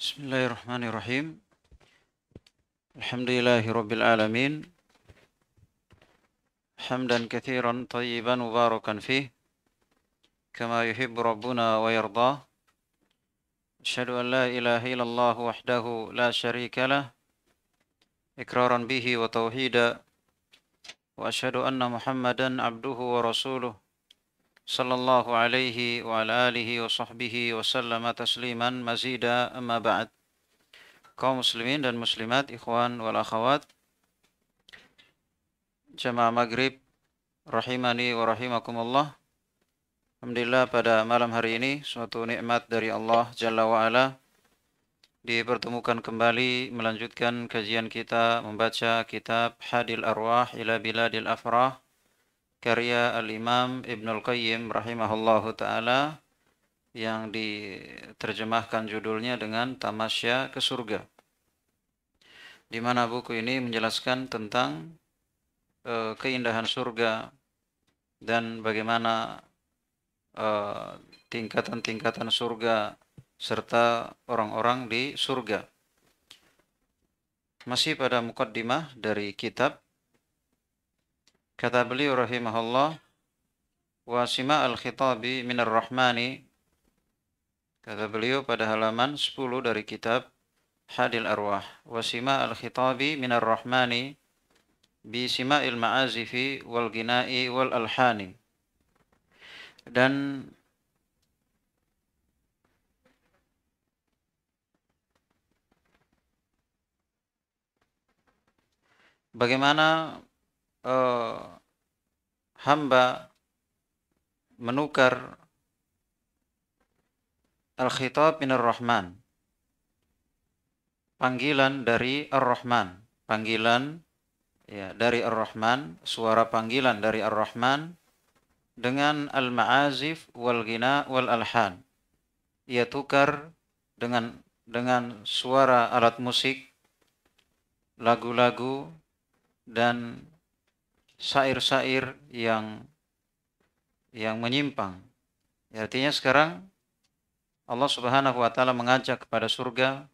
بسم الله الرحمن الرحيم الحمد لله رب العالمين حمدا كثيرا طيبا مباركا فيه كما يحب ربنا ويرضاه أشهد أن لا إله إلا الله وحده لا شريك له إكرارا به وتوحيدا وأشهد أن محمدا عبده ورسوله wa ala alihi wa sahbihi wa sallama tasliman mazida amma ba'd kaum muslimin dan muslimat ikhwan wal akhawat jamaah maghrib rahimani wa rahimakumullah Alhamdulillah pada malam hari ini suatu nikmat dari Allah Jalla wa ala dipertemukan kembali melanjutkan kajian kita membaca kitab Hadil Arwah ila Biladil Afrah karya Al-Imam Ibn Al-Qayyim rahimahullahu ta'ala yang diterjemahkan judulnya dengan Tamasya ke Surga. Di mana buku ini menjelaskan tentang e, keindahan surga dan bagaimana eh, tingkatan-tingkatan e, surga serta orang-orang di surga. Masih pada mukaddimah dari kitab Kata beliau rahimahullah, wa sima al-khitabi minar rahmani. Kata beliau pada halaman 10 dari kitab Hadil Arwah. Wa sima al-khitabi minar rahmani bi sima'il ma'azifi wal gina'i wal alhani. Dan bagaimana uh, hamba menukar al-khitab min ar-Rahman. Panggilan dari Ar-Rahman, panggilan ya dari Ar-Rahman, suara panggilan dari Ar-Rahman dengan al-ma'azif wal ghina wal alhan. Ia tukar dengan dengan suara alat musik, lagu-lagu dan syair-syair yang yang menyimpang. Artinya sekarang Allah Subhanahu wa taala mengajak kepada surga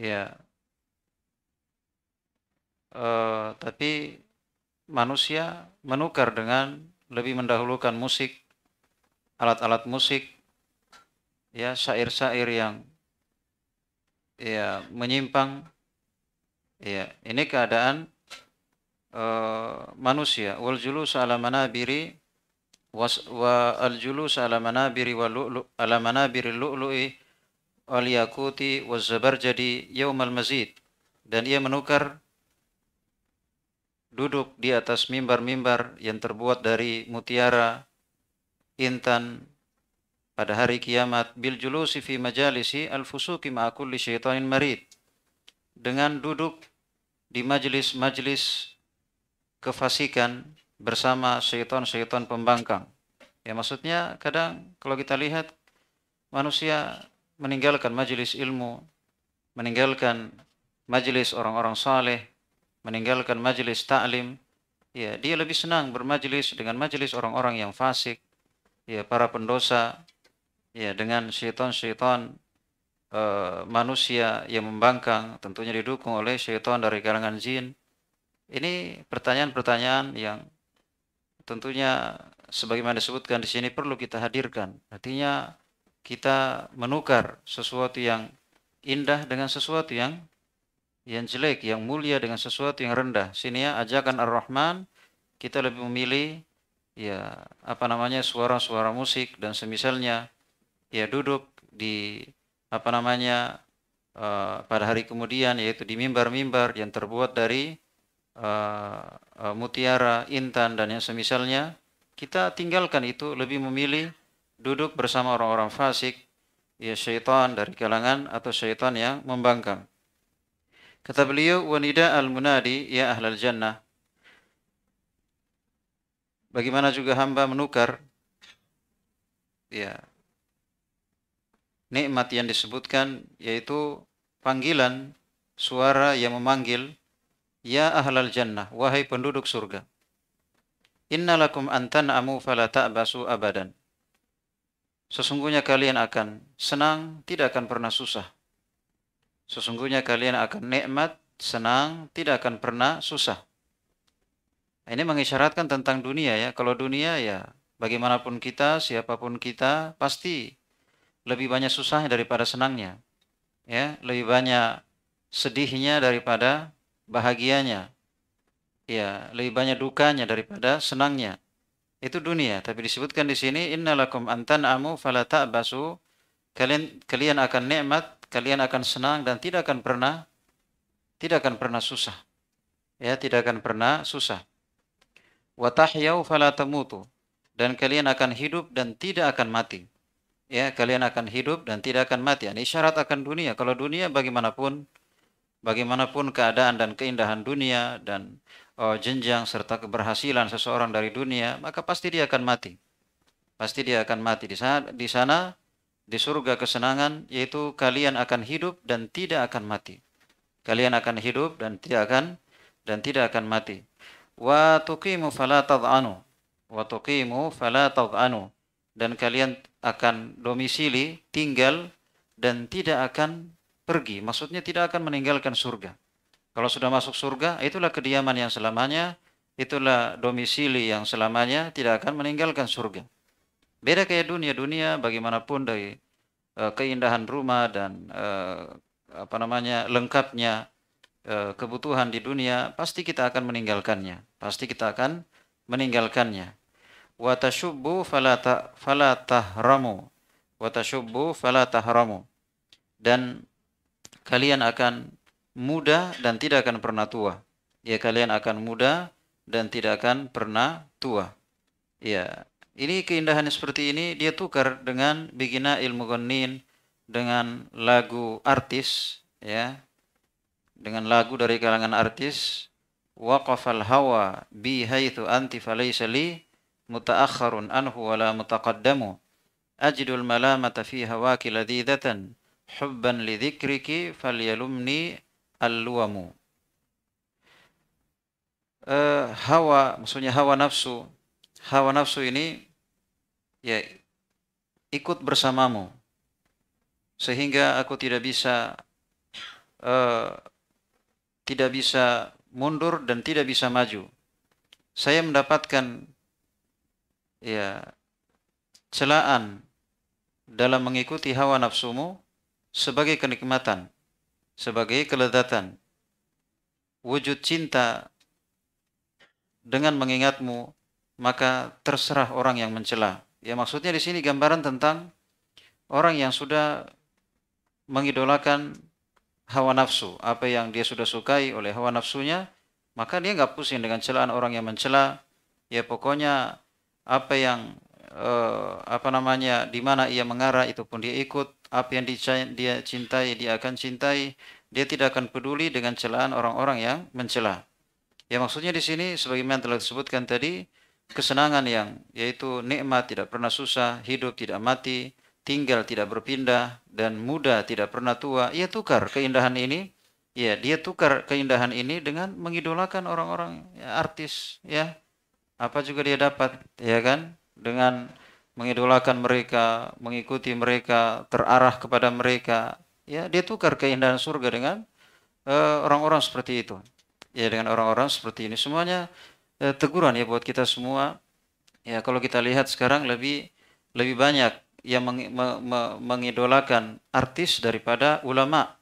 ya uh, tapi manusia menukar dengan lebih mendahulukan musik alat-alat musik ya syair-syair yang ya menyimpang ya ini keadaan Eh, manusia wal julus ala manabiri was, wa al julus ala manabiri wal lu'lu ala manabiri lu'lu'i wal yakuti waz jadi yaumal mazid dan ia menukar duduk di atas mimbar-mimbar yang terbuat dari mutiara intan pada hari kiamat bil julusi fi majalisi al fusuki ma'akulli syaitanin marid dengan duduk di majelis-majelis kefasikan bersama syaitan-syaitan pembangkang. Ya maksudnya kadang kalau kita lihat manusia meninggalkan majelis ilmu, meninggalkan majelis orang-orang saleh, meninggalkan majelis ta'lim, ya dia lebih senang bermajelis dengan majelis orang-orang yang fasik, ya para pendosa, ya dengan syaitan-syaitan uh, manusia yang membangkang, tentunya didukung oleh syaitan dari kalangan jin ini pertanyaan-pertanyaan yang tentunya sebagaimana disebutkan di sini perlu kita hadirkan. Artinya kita menukar sesuatu yang indah dengan sesuatu yang yang jelek, yang mulia dengan sesuatu yang rendah. Sini ya ajakan Ar-Rahman kita lebih memilih ya apa namanya suara-suara musik dan semisalnya ya duduk di apa namanya uh, pada hari kemudian yaitu di mimbar-mimbar yang terbuat dari uh, mutiara, intan dan yang semisalnya, kita tinggalkan itu lebih memilih duduk bersama orang-orang fasik, ya syaitan dari kalangan atau syaitan yang membangkang. Kata beliau, wanida al-munadi ya ahlal jannah. Bagaimana juga hamba menukar ya nikmat yang disebutkan yaitu panggilan suara yang memanggil Ya ahlal jannah, wahai penduduk surga. Innalakum antan amu fala ta'basu abadan. Sesungguhnya kalian akan senang, tidak akan pernah susah. Sesungguhnya kalian akan nikmat, senang, tidak akan pernah susah. Nah, ini mengisyaratkan tentang dunia ya. Kalau dunia ya bagaimanapun kita, siapapun kita, pasti lebih banyak susahnya daripada senangnya. Ya, lebih banyak sedihnya daripada bahagianya, ya lebih banyak dukanya daripada senangnya. Itu dunia, tapi disebutkan di sini innalakum antan amu falata basu kalian kalian akan nikmat, kalian akan senang dan tidak akan pernah tidak akan pernah susah. Ya, tidak akan pernah susah. watahyau dan kalian akan hidup dan tidak akan mati. Ya, kalian akan hidup dan tidak akan mati. Ini syarat akan dunia. Kalau dunia bagaimanapun bagaimanapun keadaan dan keindahan dunia dan uh, jenjang serta keberhasilan seseorang dari dunia, maka pasti dia akan mati. Pasti dia akan mati di sana, di sana di surga kesenangan yaitu kalian akan hidup dan tidak akan mati. Kalian akan hidup dan tidak akan dan tidak akan mati. Wa tuqimu fala tad'anu. Wa tuqimu fala tad'anu. Dan kalian akan domisili, tinggal dan tidak akan pergi, maksudnya tidak akan meninggalkan surga. Kalau sudah masuk surga, itulah kediaman yang selamanya, itulah domisili yang selamanya tidak akan meninggalkan surga. Beda kayak dunia, dunia bagaimanapun dari e, keindahan rumah dan e, apa namanya lengkapnya e, kebutuhan di dunia, pasti kita akan meninggalkannya, pasti kita akan meninggalkannya. Watashubbu falata falatahramu, watashubbu falatahramu. Dan kalian akan muda dan tidak akan pernah tua. Ya, kalian akan muda dan tidak akan pernah tua. Ya, ini keindahan seperti ini dia tukar dengan bigina ilmu gonin dengan lagu artis ya dengan lagu dari kalangan artis waqafal hawa bi haitsu anti falaysa li mutaakharun anhu wala mutaqaddamu ajidul malamata fi hawaki ladidatan hubban li dzikriki falyalumni alwamu. uh, eh, hawa maksudnya hawa nafsu hawa nafsu ini ya ikut bersamamu sehingga aku tidak bisa uh, tidak bisa mundur dan tidak bisa maju saya mendapatkan ya celaan dalam mengikuti hawa nafsumu sebagai kenikmatan, sebagai keledatan. Wujud cinta dengan mengingatmu, maka terserah orang yang mencela. Ya maksudnya di sini gambaran tentang orang yang sudah mengidolakan hawa nafsu, apa yang dia sudah sukai oleh hawa nafsunya, maka dia nggak pusing dengan celaan orang yang mencela. Ya pokoknya apa yang eh, apa namanya di mana ia mengarah itu pun dia ikut apa yang dia cintai dia akan cintai dia tidak akan peduli dengan celaan orang-orang yang mencela ya maksudnya di sini sebagaimana telah disebutkan tadi kesenangan yang yaitu nikmat tidak pernah susah hidup tidak mati tinggal tidak berpindah dan muda tidak pernah tua ia tukar keindahan ini ya dia tukar keindahan ini dengan mengidolakan orang-orang ya, artis ya apa juga dia dapat ya kan dengan mengidolakan mereka, mengikuti mereka, terarah kepada mereka, ya dia tukar keindahan surga dengan eh, orang-orang uh, seperti itu. Ya dengan orang-orang seperti ini semuanya uh, teguran ya buat kita semua. Ya kalau kita lihat sekarang lebih lebih banyak yang meng, me, me, mengidolakan artis daripada ulama.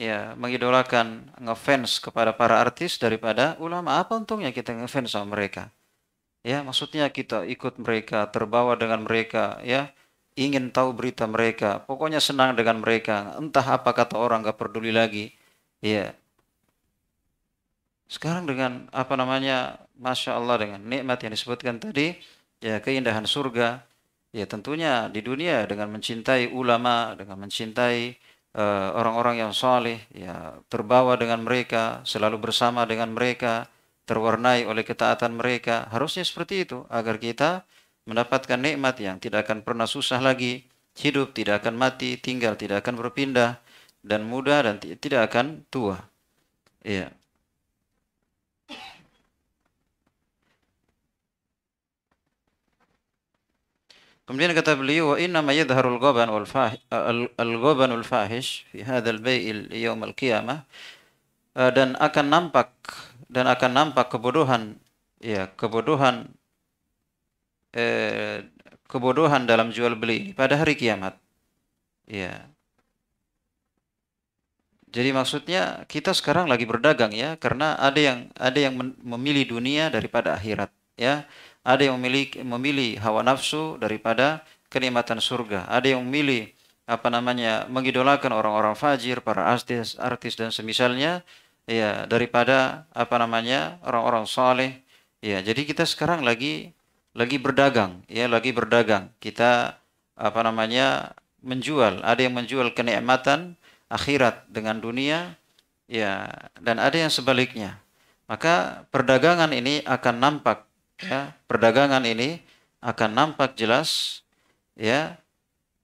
Ya, mengidolakan ngefans kepada para artis daripada ulama. Apa untungnya kita ngefans sama mereka? ya maksudnya kita ikut mereka terbawa dengan mereka ya ingin tahu berita mereka pokoknya senang dengan mereka entah apa kata orang gak peduli lagi ya sekarang dengan apa namanya masya Allah dengan nikmat yang disebutkan tadi ya keindahan surga ya tentunya di dunia dengan mencintai ulama dengan mencintai eh, orang-orang uh, yang soleh ya terbawa dengan mereka selalu bersama dengan mereka terwarnai oleh ketaatan mereka. Harusnya seperti itu agar kita mendapatkan nikmat yang tidak akan pernah susah lagi, hidup tidak akan mati, tinggal tidak akan berpindah dan muda dan tidak akan tua. Iya. Kemudian kata beliau wa inna ma yadhharul ghaban wal al wal fahish fi hadzal bai'il yaum al-qiyamah eh, dan akan nampak dan akan nampak kebodohan ya kebodohan eh, kebodohan dalam jual beli ini pada hari kiamat ya jadi maksudnya kita sekarang lagi berdagang ya karena ada yang ada yang memilih dunia daripada akhirat ya ada yang memilih memilih hawa nafsu daripada kenikmatan surga ada yang memilih apa namanya mengidolakan orang-orang fajir, para artis, artis dan semisalnya ya daripada apa namanya orang-orang soleh ya jadi kita sekarang lagi lagi berdagang ya lagi berdagang kita apa namanya menjual ada yang menjual kenikmatan akhirat dengan dunia ya dan ada yang sebaliknya maka perdagangan ini akan nampak ya perdagangan ini akan nampak jelas ya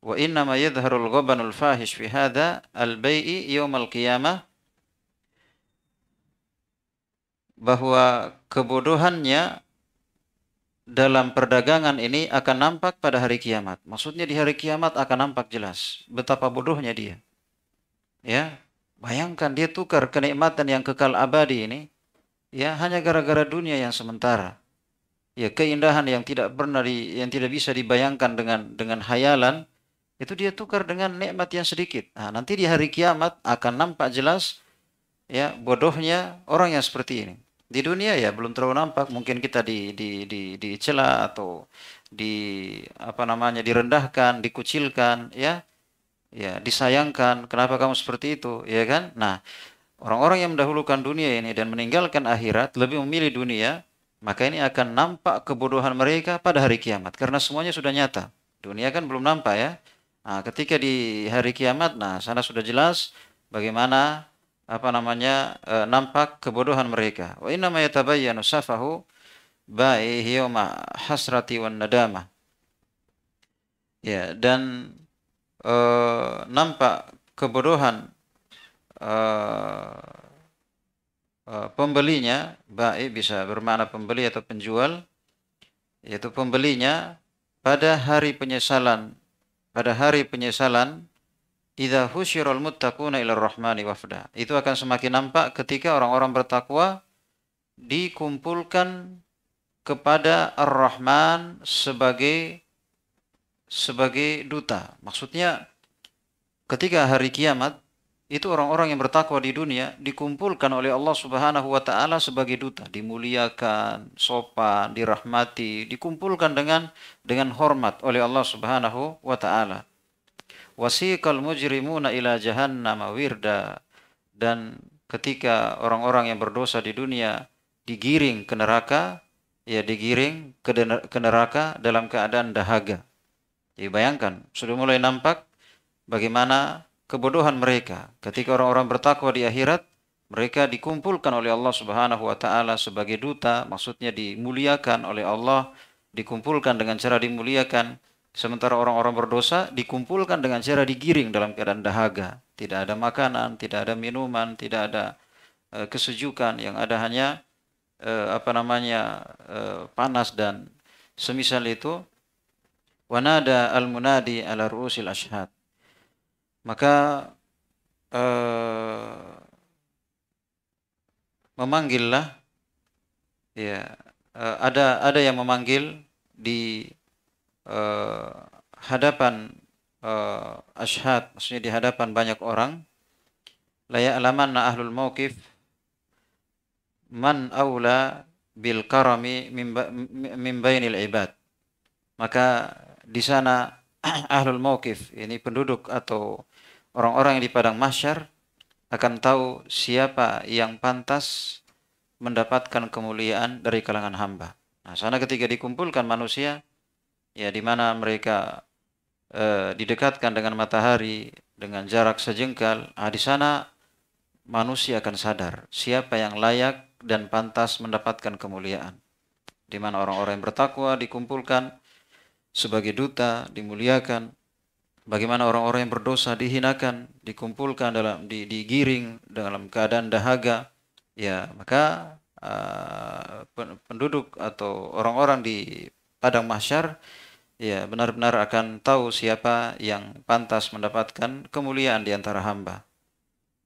wa inna ma yadhharul ghabanul fahish fi hadha al bai'i al qiyamah bahwa kebodohannya dalam perdagangan ini akan nampak pada hari kiamat. Maksudnya di hari kiamat akan nampak jelas betapa bodohnya dia. Ya, bayangkan dia tukar kenikmatan yang kekal abadi ini ya hanya gara-gara dunia yang sementara. Ya, keindahan yang tidak pernah di, yang tidak bisa dibayangkan dengan dengan hayalan itu dia tukar dengan nikmat yang sedikit. Nah, nanti di hari kiamat akan nampak jelas ya bodohnya orang yang seperti ini di dunia ya belum terlalu nampak mungkin kita di di di dicela atau di apa namanya direndahkan dikucilkan ya ya disayangkan kenapa kamu seperti itu ya kan nah orang-orang yang mendahulukan dunia ini dan meninggalkan akhirat lebih memilih dunia maka ini akan nampak kebodohan mereka pada hari kiamat karena semuanya sudah nyata dunia kan belum nampak ya nah, ketika di hari kiamat nah sana sudah jelas bagaimana apa namanya e, nampak kebodohan mereka. Wa inna ma yatabayyanu safahu ba'i yawma hasrati wan nadama. Ya, dan e, nampak kebodohan e, e, pembelinya, ba'i bisa bermakna pembeli atau penjual, yaitu pembelinya pada hari penyesalan, pada hari penyesalan Idza husyirul muttaquna ila rahmani wafda. Itu akan semakin nampak ketika orang-orang bertakwa dikumpulkan kepada Ar-Rahman sebagai sebagai duta. Maksudnya ketika hari kiamat itu orang-orang yang bertakwa di dunia dikumpulkan oleh Allah Subhanahu wa taala sebagai duta, dimuliakan, sopan, dirahmati, dikumpulkan dengan dengan hormat oleh Allah Subhanahu wa taala wasiqal mujrimuna ila jahannama wirda dan ketika orang-orang yang berdosa di dunia digiring ke neraka ya digiring ke neraka dalam keadaan dahaga jadi ya, bayangkan sudah mulai nampak bagaimana kebodohan mereka ketika orang-orang bertakwa di akhirat mereka dikumpulkan oleh Allah Subhanahu wa taala sebagai duta, maksudnya dimuliakan oleh Allah, dikumpulkan dengan cara dimuliakan Sementara orang-orang berdosa dikumpulkan dengan cara digiring dalam keadaan dahaga. Tidak ada makanan, tidak ada minuman, tidak ada e, kesejukan. Yang ada hanya e, apa namanya e, panas dan semisal itu. Wanada al-munadi ala ru'usil ashad. Maka e, memanggillah ya e, ada ada yang memanggil di uh, hadapan uh, eh, ashad, maksudnya di hadapan banyak orang, layak alaman ahlul mauqif man aula bil karami min bainil ibad. Maka di sana ahlul mawkif ini penduduk atau orang-orang yang di padang mahsyar akan tahu siapa yang pantas mendapatkan kemuliaan dari kalangan hamba. Nah, sana ketika dikumpulkan manusia, ya di mana mereka e, didekatkan dengan matahari dengan jarak sejengkal, ah di sana manusia akan sadar siapa yang layak dan pantas mendapatkan kemuliaan. Di mana orang-orang yang bertakwa dikumpulkan sebagai duta, dimuliakan. Bagaimana orang-orang yang berdosa dihinakan, dikumpulkan dalam digiring dalam keadaan dahaga. Ya, maka uh, penduduk atau orang-orang di padang mahsyar ya benar-benar akan tahu siapa yang pantas mendapatkan kemuliaan di antara hamba.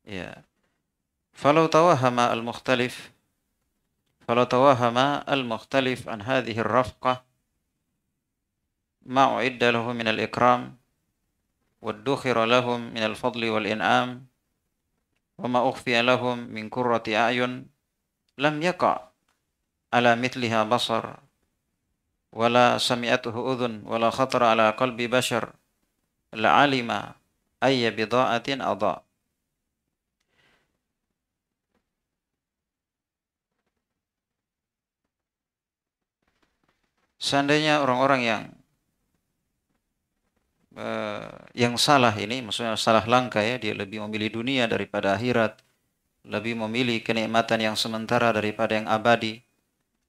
Ya. Falau tawahama al-mukhtalif falau tawahama al-mukhtalif an hadhihi ar-rafqah ma'uidda lahu min al-ikram وادخر لهم من الفضل والإنعام وما أخفي لهم من كرة أعين lam يقع ala مثلها basar wala sami'atuhu udhun wala خطر ala qalbi bashar la'alima ayya بضاعة adha Seandainya orang-orang yang uh, yang salah ini, maksudnya salah langkah ya, dia lebih memilih dunia daripada akhirat, lebih memilih kenikmatan yang sementara daripada yang abadi,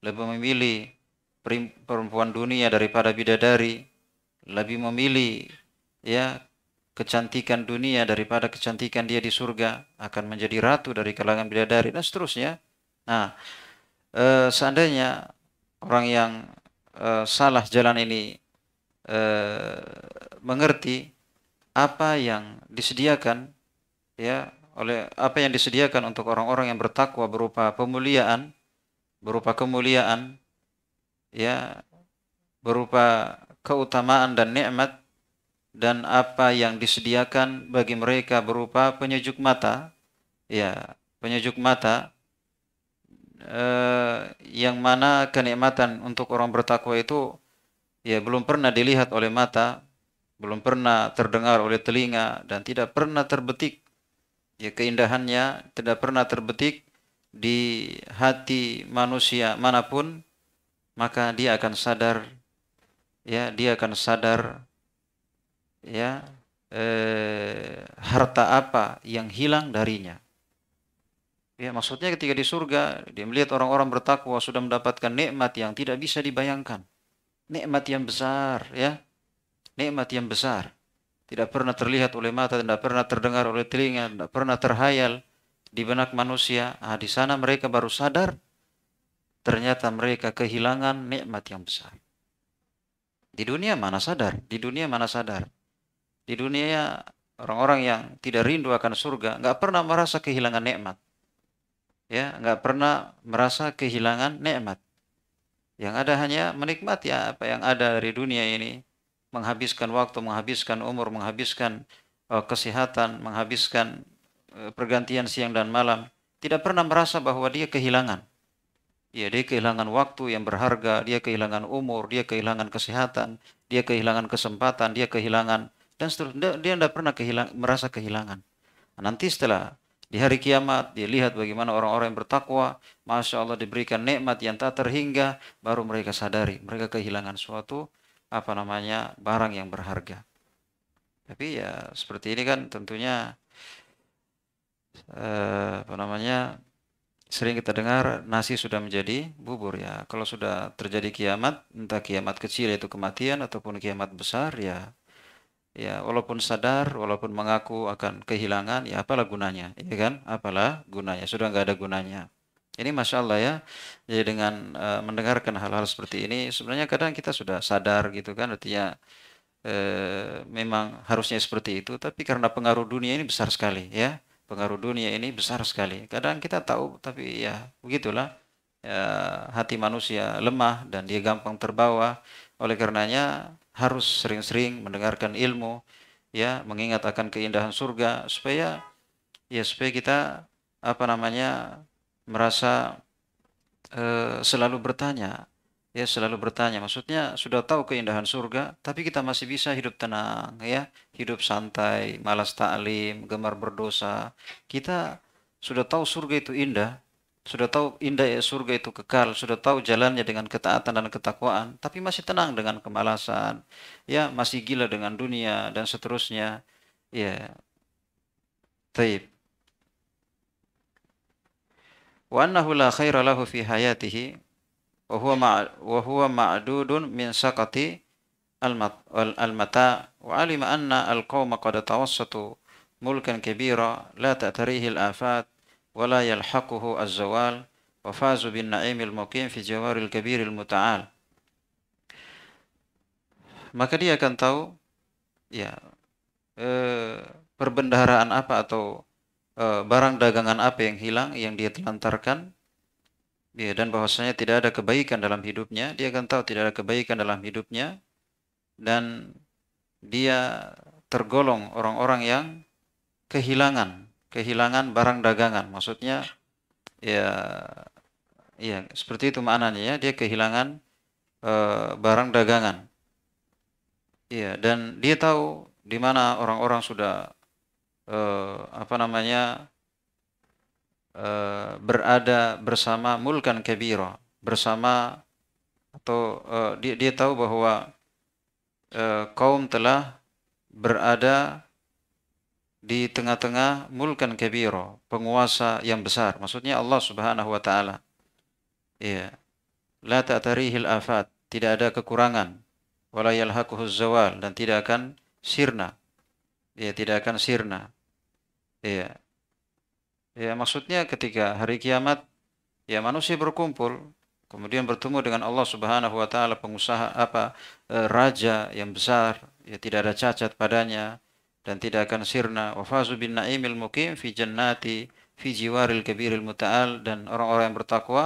lebih memilih perempuan dunia daripada bidadari lebih memilih ya kecantikan dunia daripada kecantikan dia di surga akan menjadi ratu dari kalangan bidadari dan seterusnya nah e, seandainya orang yang e, salah jalan ini e, mengerti apa yang disediakan ya oleh apa yang disediakan untuk orang-orang yang bertakwa berupa pemuliaan berupa kemuliaan ya berupa keutamaan dan nikmat dan apa yang disediakan bagi mereka berupa penyejuk mata ya penyejuk mata eh, yang mana kenikmatan untuk orang bertakwa itu ya belum pernah dilihat oleh mata belum pernah terdengar oleh telinga dan tidak pernah terbetik ya keindahannya tidak pernah terbetik di hati manusia manapun maka dia akan sadar ya dia akan sadar ya eh, harta apa yang hilang darinya ya maksudnya ketika di surga dia melihat orang-orang bertakwa sudah mendapatkan nikmat yang tidak bisa dibayangkan nikmat yang besar ya nikmat yang besar tidak pernah terlihat oleh mata tidak pernah terdengar oleh telinga tidak pernah terhayal di benak manusia ah di sana mereka baru sadar ternyata mereka kehilangan nikmat yang besar. Di dunia mana sadar? Di dunia mana sadar? Di dunia orang-orang yang tidak rindu akan surga nggak pernah merasa kehilangan nikmat. Ya, nggak pernah merasa kehilangan nikmat. Yang ada hanya menikmati apa yang ada dari dunia ini, menghabiskan waktu, menghabiskan umur, menghabiskan eh, kesehatan, menghabiskan eh, pergantian siang dan malam, tidak pernah merasa bahwa dia kehilangan Ya, dia kehilangan waktu yang berharga, dia kehilangan umur, dia kehilangan kesehatan, dia kehilangan kesempatan, dia kehilangan dan seterusnya. Dia tidak pernah kehilang, merasa kehilangan. nanti setelah di hari kiamat dia lihat bagaimana orang-orang yang bertakwa, masya Allah diberikan nikmat yang tak terhingga, baru mereka sadari mereka kehilangan suatu apa namanya barang yang berharga. Tapi ya seperti ini kan tentunya eh, apa namanya sering kita dengar nasi sudah menjadi bubur ya. Kalau sudah terjadi kiamat, entah kiamat kecil yaitu kematian ataupun kiamat besar ya ya walaupun sadar walaupun mengaku akan kehilangan ya apalah gunanya ya kan apalah gunanya sudah nggak ada gunanya ini masya Allah ya jadi dengan uh, mendengarkan hal-hal seperti ini sebenarnya kadang kita sudah sadar gitu kan artinya eh, memang harusnya seperti itu tapi karena pengaruh dunia ini besar sekali ya pengaruh dunia ini besar sekali. Kadang kita tahu tapi ya begitulah ya, hati manusia lemah dan dia gampang terbawa. Oleh karenanya harus sering-sering mendengarkan ilmu ya, mengingat akan keindahan surga supaya ya supaya kita apa namanya merasa eh, selalu bertanya ya selalu bertanya maksudnya sudah tahu keindahan surga tapi kita masih bisa hidup tenang ya hidup santai malas taklim gemar berdosa kita sudah tahu surga itu indah sudah tahu indah ya surga itu kekal sudah tahu jalannya dengan ketaatan dan ketakwaan tapi masih tenang dengan kemalasan ya masih gila dengan dunia dan seterusnya ya taib wa annahu la khaira lahu fi hayatihi وهو مع وهو معدود من سقط المتاع وعلم أن القوم قد توسطوا ملكا كبيرا لا تأتريه الآفات ولا يلحقه الزوال وفاز بالنعيم المقيم في جوار الكبير المتعال maka dia akan tahu ya perbendaharaan apa atau barang dagangan apa yang hilang yang dia telantarkan ya, dan bahwasanya tidak ada kebaikan dalam hidupnya dia akan tahu tidak ada kebaikan dalam hidupnya dan dia tergolong orang-orang yang kehilangan kehilangan barang dagangan maksudnya ya ya seperti itu maknanya ya dia kehilangan uh, barang dagangan ya dan dia tahu di mana orang-orang sudah uh, apa namanya Eh, berada bersama mulkan kebiro bersama atau uh, dia dia tahu bahwa uh, kaum telah berada di tengah-tengah mulkan kebiro penguasa yang besar. Maksudnya Allah Subhanahu wa taala. Iya. La ta'tarihil afat, tidak ada kekurangan. Wala yalhaquhu zawal dan tidak akan sirna. ya, tidak akan sirna. ya Ya, maksudnya ketika hari kiamat ya manusia berkumpul kemudian bertemu dengan Allah Subhanahu wa taala pengusaha apa e, raja yang besar ya tidak ada cacat padanya dan tidak akan sirna wa bin naimil muqim fi jannati fi jiwaril kabiril muta'al dan orang-orang yang bertakwa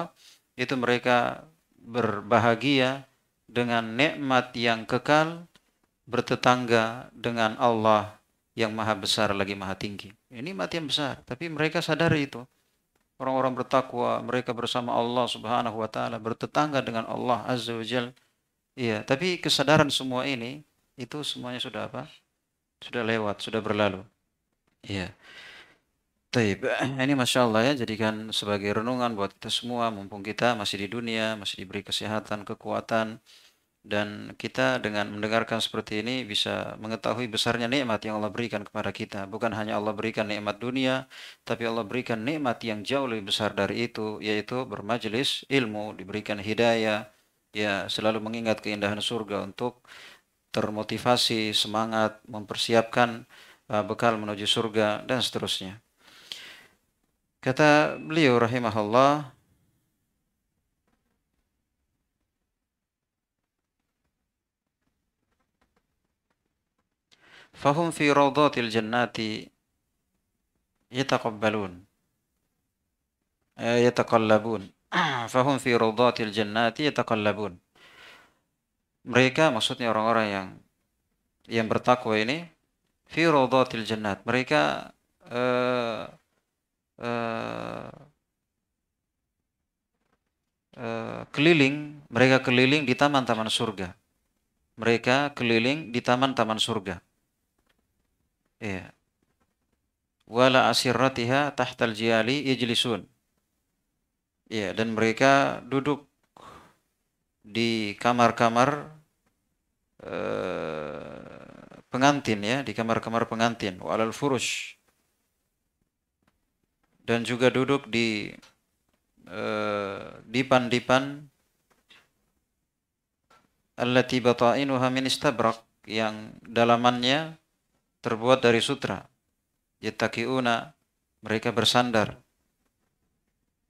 itu mereka berbahagia dengan nikmat yang kekal bertetangga dengan Allah yang maha besar lagi maha tinggi. Ini mati yang besar, tapi mereka sadari itu. Orang-orang bertakwa, mereka bersama Allah Subhanahu wa taala, bertetangga dengan Allah Azza wa Jal. Iya, tapi kesadaran semua ini itu semuanya sudah apa? Sudah lewat, sudah berlalu. Iya. Taib. Ini Masya Allah ya, jadikan sebagai renungan buat kita semua, mumpung kita masih di dunia, masih diberi kesehatan, kekuatan, dan kita dengan mendengarkan seperti ini bisa mengetahui besarnya nikmat yang Allah berikan kepada kita bukan hanya Allah berikan nikmat dunia tapi Allah berikan nikmat yang jauh lebih besar dari itu yaitu bermajelis ilmu diberikan hidayah ya selalu mengingat keindahan surga untuk termotivasi semangat mempersiapkan uh, bekal menuju surga dan seterusnya kata beliau rahimahullah fahum fi rawdatil jannati yataqabbalun yataqallabun fahum fi rawdatil jannati yataqallabun mereka maksudnya orang-orang yang yang bertakwa ini fi rawdatil jannat mereka uh, keliling mereka keliling di taman-taman surga mereka keliling di taman-taman surga Iya. Wala asirratiha tahtal jiali ijlisun. Iya, dan mereka duduk di kamar-kamar eh, pengantin ya, di kamar-kamar pengantin walal furush. Dan juga duduk di eh, dipan-dipan allati bata'inuha min istabrak yang dalamannya terbuat dari sutra. Yatakiuna mereka bersandar.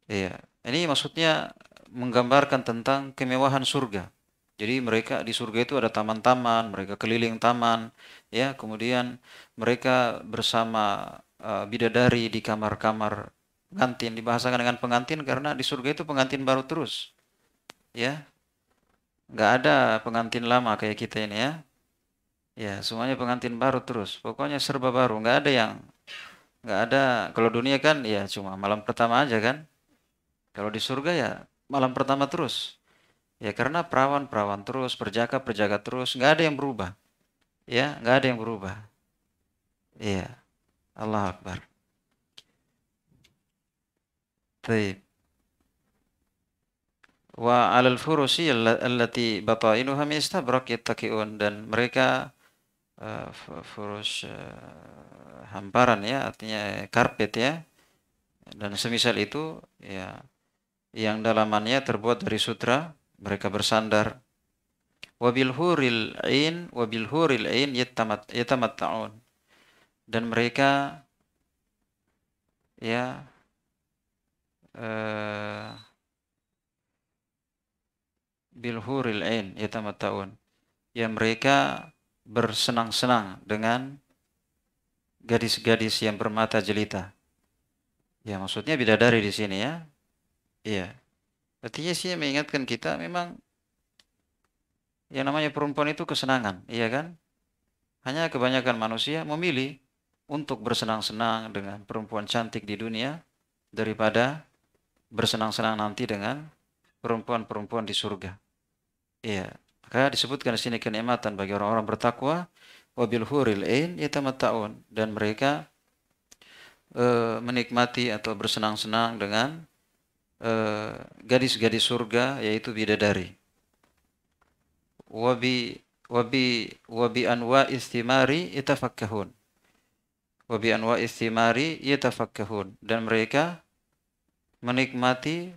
Iya, ini maksudnya menggambarkan tentang kemewahan surga. Jadi mereka di surga itu ada taman-taman, mereka keliling taman, ya. Kemudian mereka bersama uh, bidadari di kamar-kamar pengantin. Dibahasakan dengan pengantin karena di surga itu pengantin baru terus, ya. Gak ada pengantin lama kayak kita ini ya ya semuanya pengantin baru terus pokoknya serba baru nggak ada yang nggak ada kalau dunia kan ya cuma malam pertama aja kan kalau di surga ya malam pertama terus ya karena perawan perawan terus perjaka perjaka terus nggak ada yang berubah ya nggak ada yang berubah iya Allah Akbar Taib. Wa alal furusi allati batainuha min istabrak yattaqiun dan mereka Eh, furus eh, hamparan ya artinya eh, karpet ya dan semisal itu ya yang dalamannya terbuat dari sutra mereka bersandar wabil huril ain wabil huril ain yatamat taun dan mereka ya bil huril ain taun ya mereka bersenang-senang dengan gadis-gadis yang bermata jelita. Ya maksudnya bidadari di sini ya. Iya. Artinya sih mengingatkan kita memang yang namanya perempuan itu kesenangan, iya kan? Hanya kebanyakan manusia memilih untuk bersenang-senang dengan perempuan cantik di dunia daripada bersenang-senang nanti dengan perempuan-perempuan di surga. Iya. Maka disebutkan di sini kenikmatan bagi orang-orang bertakwa wabil huril ain yatamatta'un dan mereka e, menikmati atau bersenang-senang dengan e, gadis-gadis e, surga yaitu bidadari. Wabi wabi wabi anwa istimari yatafakkahun. Wabi anwa istimari yatafakkahun dan mereka menikmati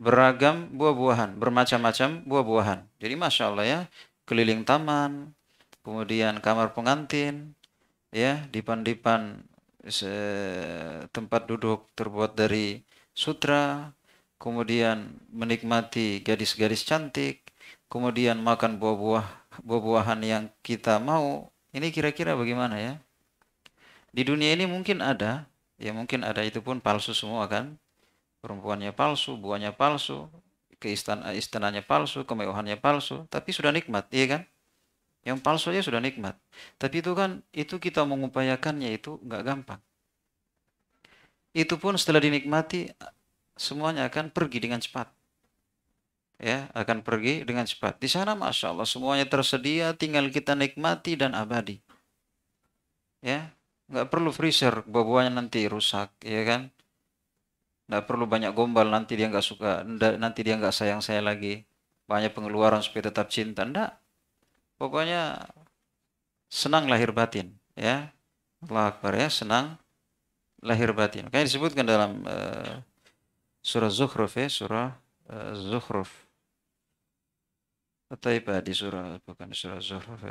beragam buah-buahan, bermacam-macam buah-buahan. Jadi masya Allah ya, keliling taman, kemudian kamar pengantin, ya dipan-dipan tempat duduk terbuat dari sutra, kemudian menikmati gadis-gadis cantik, kemudian makan buah-buah buah-buahan yang kita mau. Ini kira-kira bagaimana ya? Di dunia ini mungkin ada, ya mungkin ada itu pun palsu semua kan perempuannya palsu, buahnya palsu, keistana istananya palsu, kemewahannya palsu, tapi sudah nikmat, iya kan? Yang palsu aja sudah nikmat. Tapi itu kan, itu kita mengupayakannya itu nggak gampang. Itu pun setelah dinikmati, semuanya akan pergi dengan cepat. Ya, akan pergi dengan cepat. Di sana, masya Allah, semuanya tersedia, tinggal kita nikmati dan abadi. Ya, nggak perlu freezer, buah-buahnya nanti rusak, ya kan? nggak perlu banyak gombal nanti dia nggak suka nanti dia nggak sayang saya lagi banyak pengeluaran supaya tetap cinta Tidak. pokoknya senang lahir batin ya Allah Akbar ya senang lahir batin Kayak disebutkan dalam uh, surah Zukhruf ya surah uh, eh, Zuhruf. atau di surah bukan surah Zukhruf uh,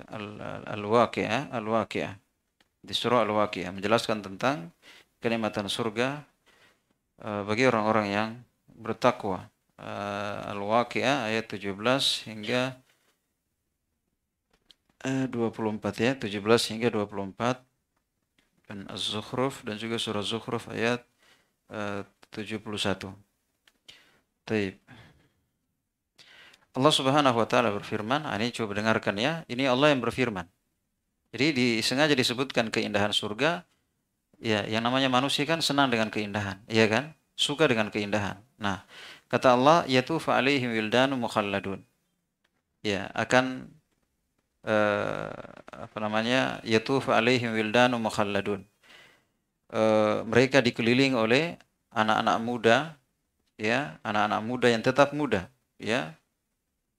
eh, Al-Waqi'ah ya. Al-Waqi'ah ya. di surah Al-Waqi'ah ya. menjelaskan tentang kenikmatan surga Eh, bagi orang-orang yang bertakwa. Eh, Al-Waqi'ah ayat 17 hingga 24 eh, ya, 17 hingga 24 dan Az-Zukhruf dan juga surah Zukhruf ayat 71. Taib. Allah Subhanahu wa taala berfirman, ah, ini coba dengarkan ya. Ini Allah yang berfirman. Jadi disengaja disebutkan keindahan surga Ya, yang namanya manusia kan senang dengan keindahan, ya kan? Suka dengan keindahan. Nah, kata Allah, yaitu faalihim wildan mukhalladun. Ya, akan eh, apa namanya? Yaitu faalihim wildan mukhalladun. Eh, mereka dikeliling oleh anak-anak muda, ya, anak-anak muda yang tetap muda, ya.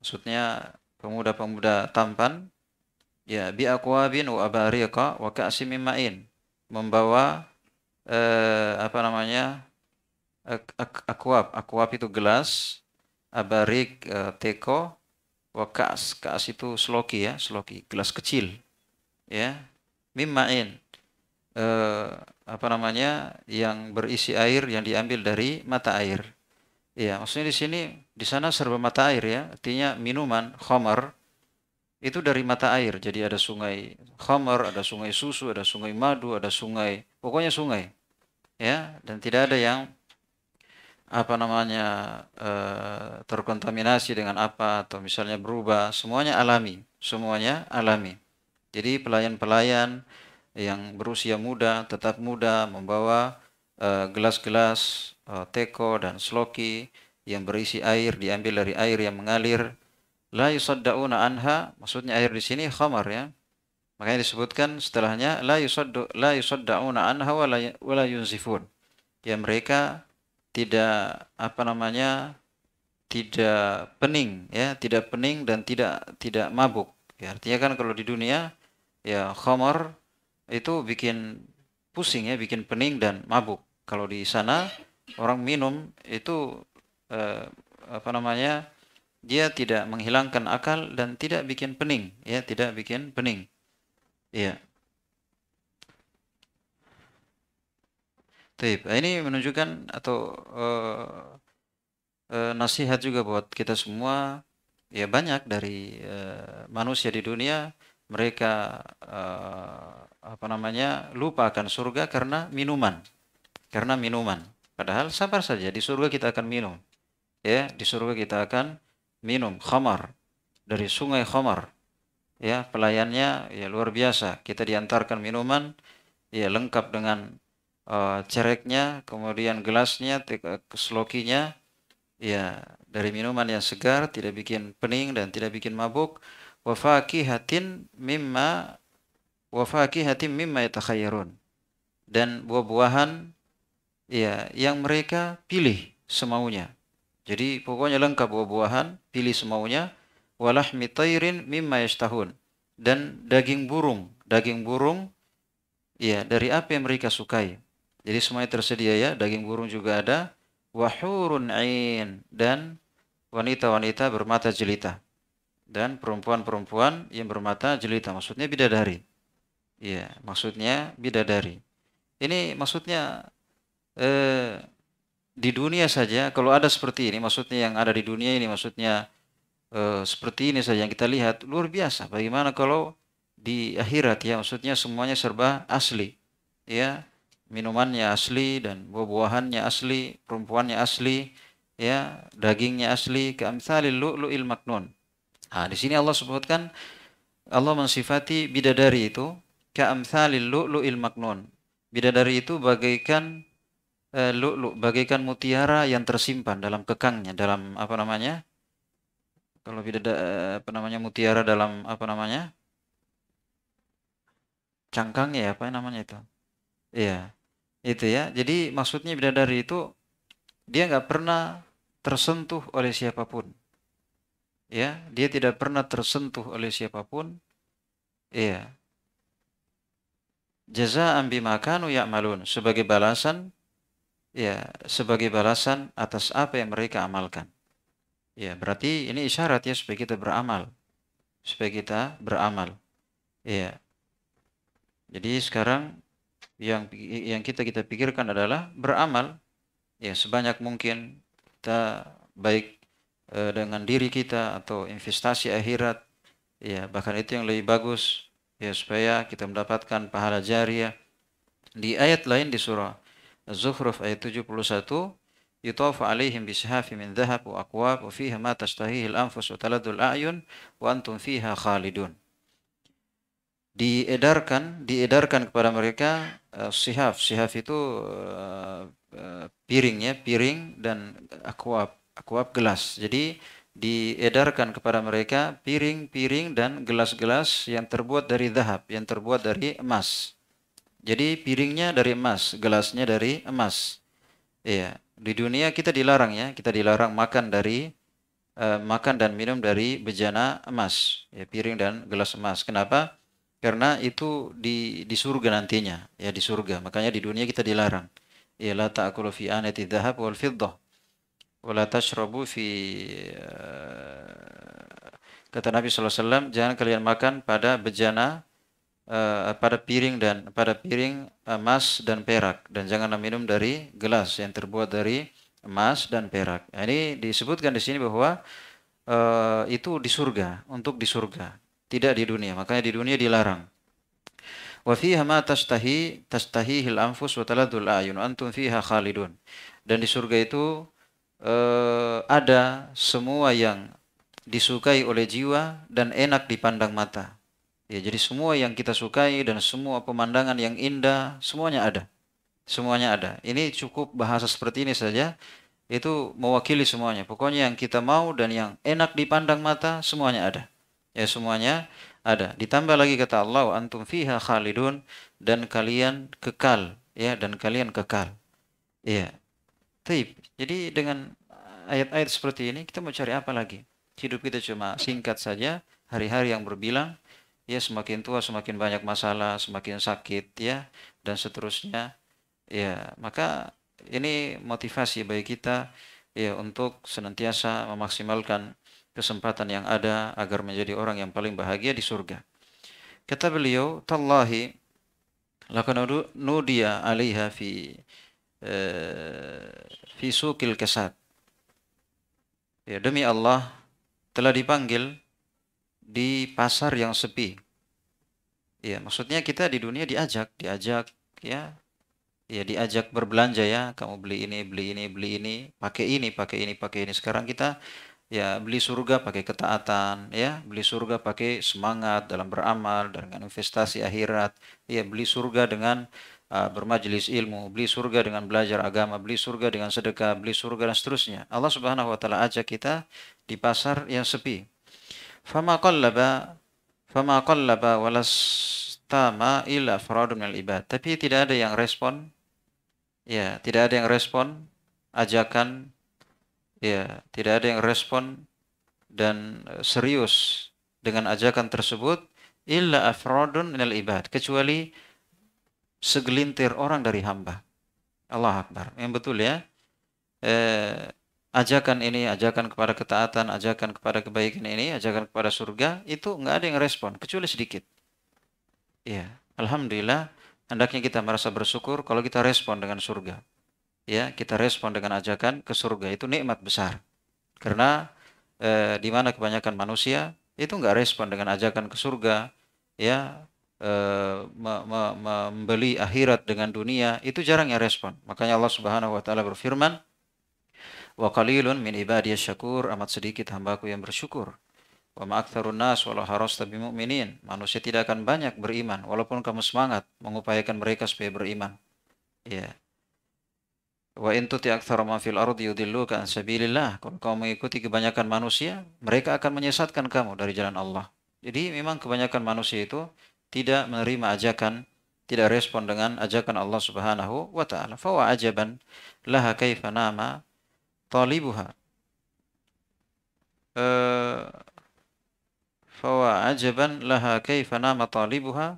Maksudnya pemuda-pemuda tampan, ya, bi aqwabin wa abariqa wa ka'sim ma'in membawa eh, apa namanya ak akuap akuap itu gelas abarik eh, teko wakas kas itu sloki ya sloki gelas kecil ya mimain eh, apa namanya yang berisi air yang diambil dari mata air ya maksudnya di sini di sana serba mata air ya artinya minuman khomer itu dari mata air. Jadi ada sungai khamar, ada sungai susu, ada sungai madu, ada sungai, pokoknya sungai. Ya, dan tidak ada yang apa namanya eh, terkontaminasi dengan apa atau misalnya berubah, semuanya alami, semuanya alami. Jadi pelayan-pelayan yang berusia muda, tetap muda, membawa eh, gelas-gelas, eh, teko dan sloki yang berisi air diambil dari air yang mengalir La yusaddauna anha, maksudnya air di sini khamar ya. Makanya disebutkan setelahnya la yusaddu la yusaddauna anha wa la, ya-, wa la yunzifun. Ya mereka tidak apa namanya tidak pening ya, tidak pening dan tidak tidak mabuk. Ya, artinya kan kalau di dunia ya khamar itu bikin pusing ya, bikin pening dan mabuk. Kalau di sana orang minum itu eh, apa namanya? dia tidak menghilangkan akal dan tidak bikin pening ya tidak bikin pening ya Taip, nah, ini menunjukkan atau uh, uh, nasihat juga buat kita semua ya banyak dari uh, manusia di dunia mereka uh, apa namanya lupa akan surga karena minuman karena minuman padahal sabar saja di surga kita akan minum ya di surga kita akan minum khamar dari sungai khamar. Ya, pelayannya ya luar biasa. Kita diantarkan minuman ya lengkap dengan uh, cereknya, kemudian gelasnya, eh, selokinya ya dari minuman yang segar, tidak bikin pening dan tidak bikin mabuk. wafaki hatin mimma wafaki hatin mimma yatakhayyarun. Dan buah-buahan ya yang mereka pilih semaunya jadi pokoknya lengkap buah-buahan, pilih semaunya. Walahmi tairin mimma yashtahun. Dan daging burung, daging burung ya dari apa yang mereka sukai. Jadi semuanya tersedia ya, daging burung juga ada. Wahurun ain dan wanita-wanita bermata jelita dan perempuan-perempuan yang bermata jelita maksudnya bidadari. Iya, maksudnya bidadari. Ini maksudnya eh di dunia saja kalau ada seperti ini maksudnya yang ada di dunia ini maksudnya eh, seperti ini saja yang kita lihat luar biasa bagaimana kalau di akhirat ya maksudnya semuanya serba asli ya minumannya asli dan buah-buahannya asli perempuannya asli ya dagingnya asli keamsalil lu'lu'il maknun nah di sini Allah sebutkan Allah mensifati bidadari itu keamsalil lu'lu'il maknun bidadari itu bagaikan uh, eh, lu'lu bagaikan mutiara yang tersimpan dalam kekangnya dalam apa namanya kalau ada, eh, apa namanya mutiara dalam apa namanya cangkangnya ya apa namanya itu iya itu ya jadi maksudnya bidadari itu dia nggak pernah tersentuh oleh siapapun ya dia tidak pernah tersentuh oleh siapapun iya jaza ambi makanu ya malun sebagai balasan ya sebagai balasan atas apa yang mereka amalkan. Ya, berarti ini isyarat ya supaya kita beramal. Supaya kita beramal. Ya. Jadi sekarang yang yang kita kita pikirkan adalah beramal ya sebanyak mungkin kita baik eh, dengan diri kita atau investasi akhirat ya bahkan itu yang lebih bagus ya supaya kita mendapatkan pahala jariah di ayat lain di surah Az-Zukhruf ayat 71 yutafu alaihim bishafi min dhahab wa akwab wa fiha ma tashtahihi al-anfus wa taladul a'yun wa antum fiha khalidun diedarkan diedarkan kepada mereka uh, eh, sihaf sihaf itu uh, eh, uh, eh, piringnya piring dan akwab akwab gelas jadi diedarkan kepada mereka piring-piring dan gelas-gelas yang terbuat dari zahab, yang terbuat dari emas jadi piringnya dari emas, gelasnya dari emas. Iya, di dunia kita dilarang ya, kita dilarang makan dari uh, makan dan minum dari bejana emas, ya, piring dan gelas emas. Kenapa? Karena itu di di surga nantinya, ya di surga. Makanya di dunia kita dilarang. Ya la ta'kulu fi anati dhahab wal fiddah wa la tashrabu fi eh, kata Nabi sallallahu alaihi wasallam jangan kalian makan pada bejana uh, pada piring dan pada piring emas eh, dan perak dan janganlah minum dari gelas yang terbuat dari emas dan perak. Nah, ini disebutkan di sini bahwa uh, itu di surga, untuk di surga, tidak di dunia. Makanya di dunia dilarang. Wa fiha ma anfus wa taladul ayun antum fiha khalidun. Dan di surga itu ada semua yang disukai oleh jiwa dan enak dipandang mata. Ya, jadi semua yang kita sukai dan semua pemandangan yang indah, semuanya ada. Semuanya ada. Ini cukup bahasa seperti ini saja itu mewakili semuanya. Pokoknya yang kita mau dan yang enak dipandang mata semuanya ada. Ya semuanya ada. Ditambah lagi kata Allah antum fiha khalidun dan kalian kekal ya dan kalian kekal. ya Taip. Jadi dengan ayat-ayat seperti ini kita mau cari apa lagi? Hidup kita cuma singkat saja, hari-hari yang berbilang ya semakin tua semakin banyak masalah, semakin sakit ya dan seterusnya. Ya, maka ini motivasi bagi kita ya untuk senantiasa memaksimalkan kesempatan yang ada agar menjadi orang yang paling bahagia di surga. Kata beliau, "Tallahi laqad nudia 'alaiha fi eh, fi sukil kesat. Ya, demi Allah telah dipanggil di pasar yang sepi. Ya, maksudnya kita di dunia diajak, diajak ya. Ya, diajak berbelanja ya, kamu beli ini, beli ini, beli ini, pakai ini, pakai ini, pakai ini. Sekarang kita ya beli surga pakai ketaatan, ya, beli surga pakai semangat dalam beramal, dengan investasi akhirat. Ya, beli surga dengan uh, e, bermajelis ilmu, beli surga dengan belajar agama, beli surga dengan sedekah, beli surga dan seterusnya. Allah Subhanahu wa taala ajak kita di pasar yang sepi Fama qallaba fama qallaba walastama illa faradu minal ibad. Tapi tidak ada yang respon. Ya, tidak ada yang respon ajakan ya, tidak ada yang respon dan e, serius dengan ajakan tersebut illa afradun minal ibad kecuali segelintir orang dari hamba Allah Akbar yang betul ya eh, ajakan ini, ajakan kepada ketaatan, ajakan kepada kebaikan ini, ajakan kepada surga, itu nggak ada yang respon, kecuali sedikit. Ya, Alhamdulillah, hendaknya kita merasa bersyukur kalau kita respon dengan surga. Ya, kita respon dengan ajakan ke surga, itu nikmat besar. Karena eh, di mana kebanyakan manusia itu nggak respon dengan ajakan ke surga, ya eh, membeli akhirat dengan dunia, itu jarang yang respon. Makanya Allah Subhanahu wa taala berfirman, Wa qalilun min ibadiyas syakur, amat sedikit hambaku yang bersyukur. Wa ma'aktsarun nas walau harasta bimu'minin. Manusia tidak akan banyak beriman walaupun kamu semangat mengupayakan mereka supaya beriman. Ya. Wa in tuti aktsara ma fil ardi yudilluka an sabilillah. Kalau kamu mengikuti kebanyakan manusia, mereka akan menyesatkan kamu dari jalan Allah. Jadi memang kebanyakan manusia itu tidak menerima ajakan, tidak respon dengan ajakan Allah Subhanahu wa taala. Fa wa ajaban laha kaifa nama talibuha eh, fawa ajaban laha kaifa nama talibuha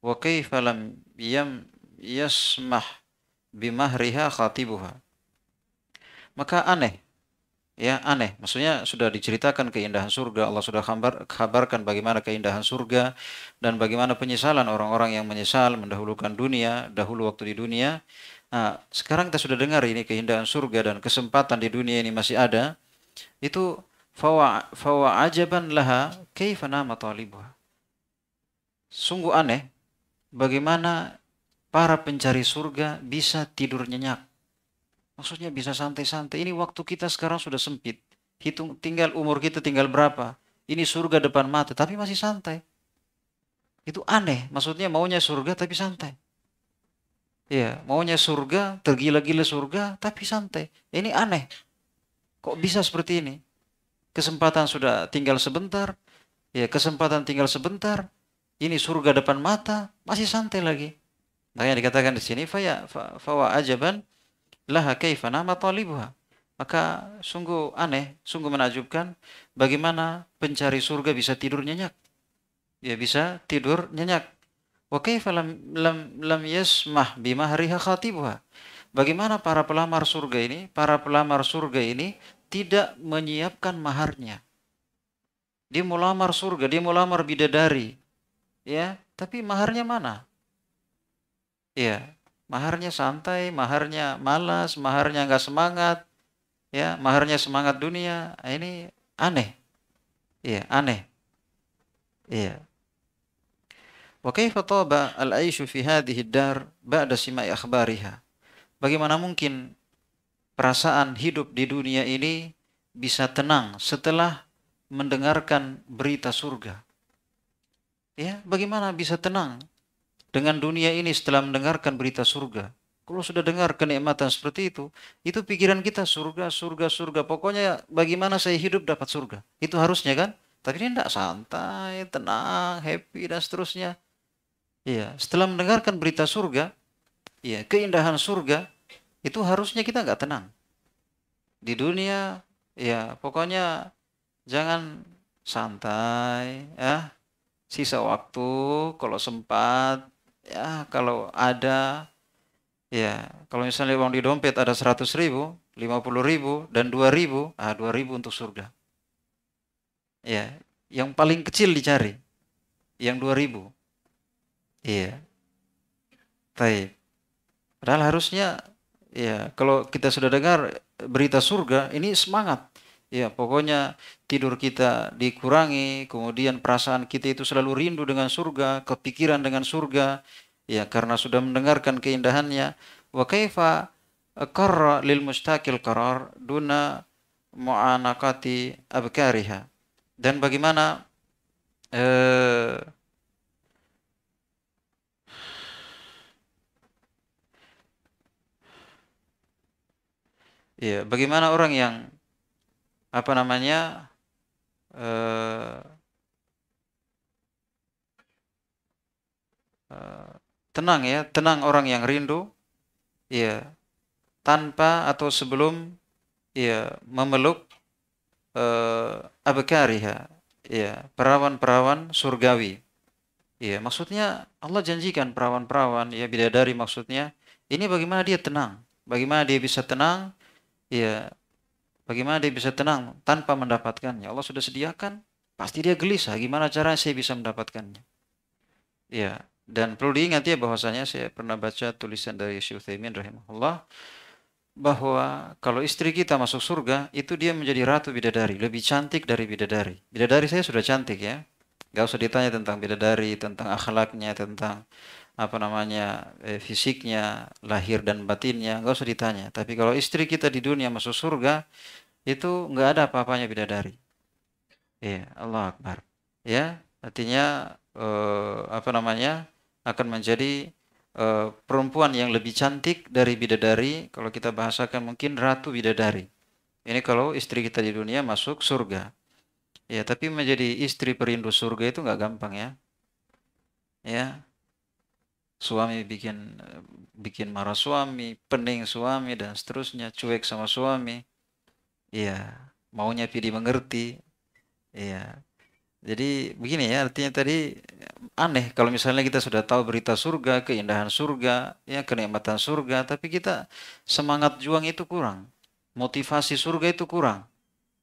wa kaifa lam yam yasmah bimahriha khatibuha maka aneh ya aneh maksudnya sudah diceritakan keindahan surga Allah sudah khabar, kabarkan bagaimana keindahan surga dan bagaimana penyesalan orang-orang yang menyesal mendahulukan dunia dahulu waktu di dunia Nah, sekarang kita sudah dengar ini keindahan surga dan kesempatan di dunia ini masih ada. Itu fawa fawa ajaban laha kaifa nama talibuha. Sungguh aneh bagaimana para pencari surga bisa tidur nyenyak. Maksudnya bisa santai-santai. Ini waktu kita sekarang sudah sempit. Hitung tinggal umur kita tinggal berapa. Ini surga depan mata tapi masih santai. Itu aneh. Maksudnya maunya surga tapi santai. Iya, maunya surga, tergila-gila surga, tapi santai. Ini aneh. Kok bisa seperti ini? Kesempatan sudah tinggal sebentar. Ya, kesempatan tinggal sebentar. Ini surga depan mata, masih santai lagi. Makanya dikatakan di sini, faya fawa ajaban laha kaifa nama talibuha. Maka sungguh aneh, sungguh menakjubkan bagaimana pencari surga bisa tidur nyenyak. Ya bisa tidur nyenyak Oke kaifa lam, lam, lam yasmah bimahriha Bagaimana para pelamar surga ini, para pelamar surga ini tidak menyiapkan maharnya. Dia mau lamar surga, dia mau lamar bidadari. Ya, tapi maharnya mana? Ya, maharnya santai, maharnya malas, maharnya enggak semangat. Ya, maharnya semangat dunia. Ini aneh. Iya, aneh. Iya. وكيف طاب العيش في هذه الدار بعد سماع أخبارها bagaimana mungkin perasaan hidup di dunia ini bisa tenang setelah mendengarkan berita surga ya bagaimana bisa tenang dengan dunia ini setelah mendengarkan berita surga kalau sudah dengar kenikmatan seperti itu, itu pikiran kita surga, surga, surga. Pokoknya bagaimana saya hidup dapat surga. Itu harusnya kan? Tapi ini tidak santai, tenang, happy, dan seterusnya. Iya, setelah mendengarkan berita surga, iya keindahan surga itu harusnya kita nggak tenang. Di dunia, ya pokoknya jangan santai, ya sisa waktu kalau sempat, ya kalau ada, ya kalau misalnya uang di dompet ada seratus ribu, puluh ribu, dan dua ribu, ah dua ribu untuk surga. Ya, yang paling kecil dicari, yang dua ribu Iya. Baik. Padahal harusnya ya kalau kita sudah dengar berita surga ini semangat. Ya, pokoknya tidur kita dikurangi, kemudian perasaan kita itu selalu rindu dengan surga, kepikiran dengan surga, ya karena sudah mendengarkan keindahannya. Wa kaifa qarra lil mustaqil qarar duna mu'anakati abkariha. Dan bagaimana eh, Iya, bagaimana orang yang apa namanya eh, eh tenang ya, tenang orang yang rindu, ya tanpa atau sebelum ya memeluk eh, abkariha, ya perawan-perawan surgawi. Ya, maksudnya Allah janjikan perawan-perawan ya bidadari maksudnya ini bagaimana dia tenang, bagaimana dia bisa tenang Iya, bagaimana dia bisa tenang tanpa mendapatkannya? Ya Allah sudah sediakan, pasti dia gelisah. Gimana cara saya bisa mendapatkannya? Iya, dan perlu diingat ya bahwasanya saya pernah baca tulisan dari Syekh rahimahullah bahwa kalau istri kita masuk surga itu dia menjadi ratu bidadari, lebih cantik dari bidadari. Bidadari saya sudah cantik ya. Gak usah ditanya tentang bidadari, tentang akhlaknya, tentang apa namanya eh, fisiknya, lahir dan batinnya, nggak usah ditanya. Tapi kalau istri kita di dunia masuk surga, itu nggak ada apa-apanya bidadari. Iya, Allah Akbar. Ya, artinya eh, apa namanya akan menjadi eh, perempuan yang lebih cantik dari bidadari. Kalau kita bahasakan mungkin ratu bidadari. Ini kalau istri kita di dunia masuk surga. Ya, tapi menjadi istri perindu surga itu nggak gampang ya. Ya, suami bikin bikin marah suami, pening suami dan seterusnya, cuek sama suami. Iya, maunya pilih mengerti. Iya. Jadi begini ya, artinya tadi aneh kalau misalnya kita sudah tahu berita surga, keindahan surga, ya kenikmatan surga, tapi kita semangat juang itu kurang. Motivasi surga itu kurang.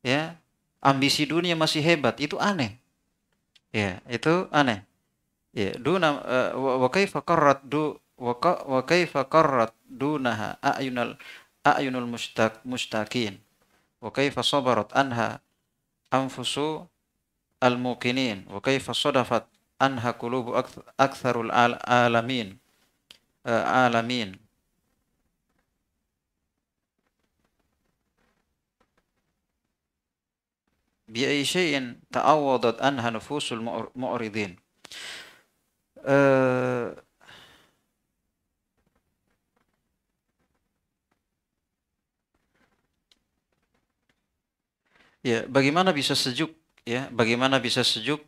Ya, ambisi dunia masih hebat, itu aneh. Ya, itu aneh. إيه، دون آه، وكيف قرت دو وكيف قرت دونها أعين أعين المشتاكين وكيف صبرت أنها أنفس الموقنين وكيف صدفت أنها قلوب أكثر العالمين عالمين آه، بأي شيء تعوضت أنها نفوس المعرضين eh, ya bagaimana bisa sejuk ya bagaimana bisa sejuk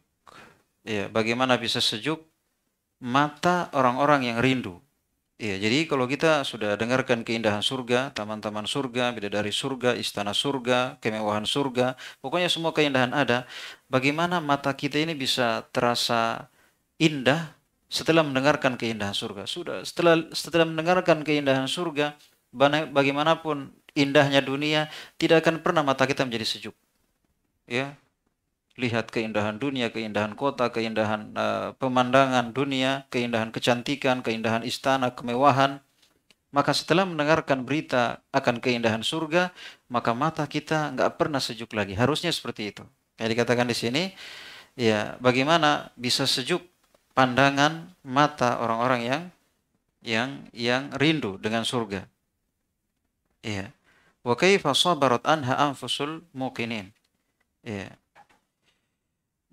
ya bagaimana bisa sejuk mata orang-orang yang rindu ya jadi kalau kita sudah dengarkan keindahan surga taman-taman surga bidadari surga istana surga kemewahan surga pokoknya semua keindahan ada bagaimana mata kita ini bisa terasa indah setelah mendengarkan keindahan surga. Sudah setelah setelah mendengarkan keindahan surga, bagaimanapun indahnya dunia, tidak akan pernah mata kita menjadi sejuk. Ya. Lihat keindahan dunia, keindahan kota, keindahan uh, pemandangan dunia, keindahan kecantikan, keindahan istana, kemewahan. Maka setelah mendengarkan berita akan keindahan surga, maka mata kita nggak pernah sejuk lagi. Harusnya seperti itu. Kayak dikatakan di sini, ya bagaimana bisa sejuk pandangan mata orang-orang yang yang yang rindu dengan surga. Iya. Wa kaifa sabarat anha anfusul muqinin. Iya.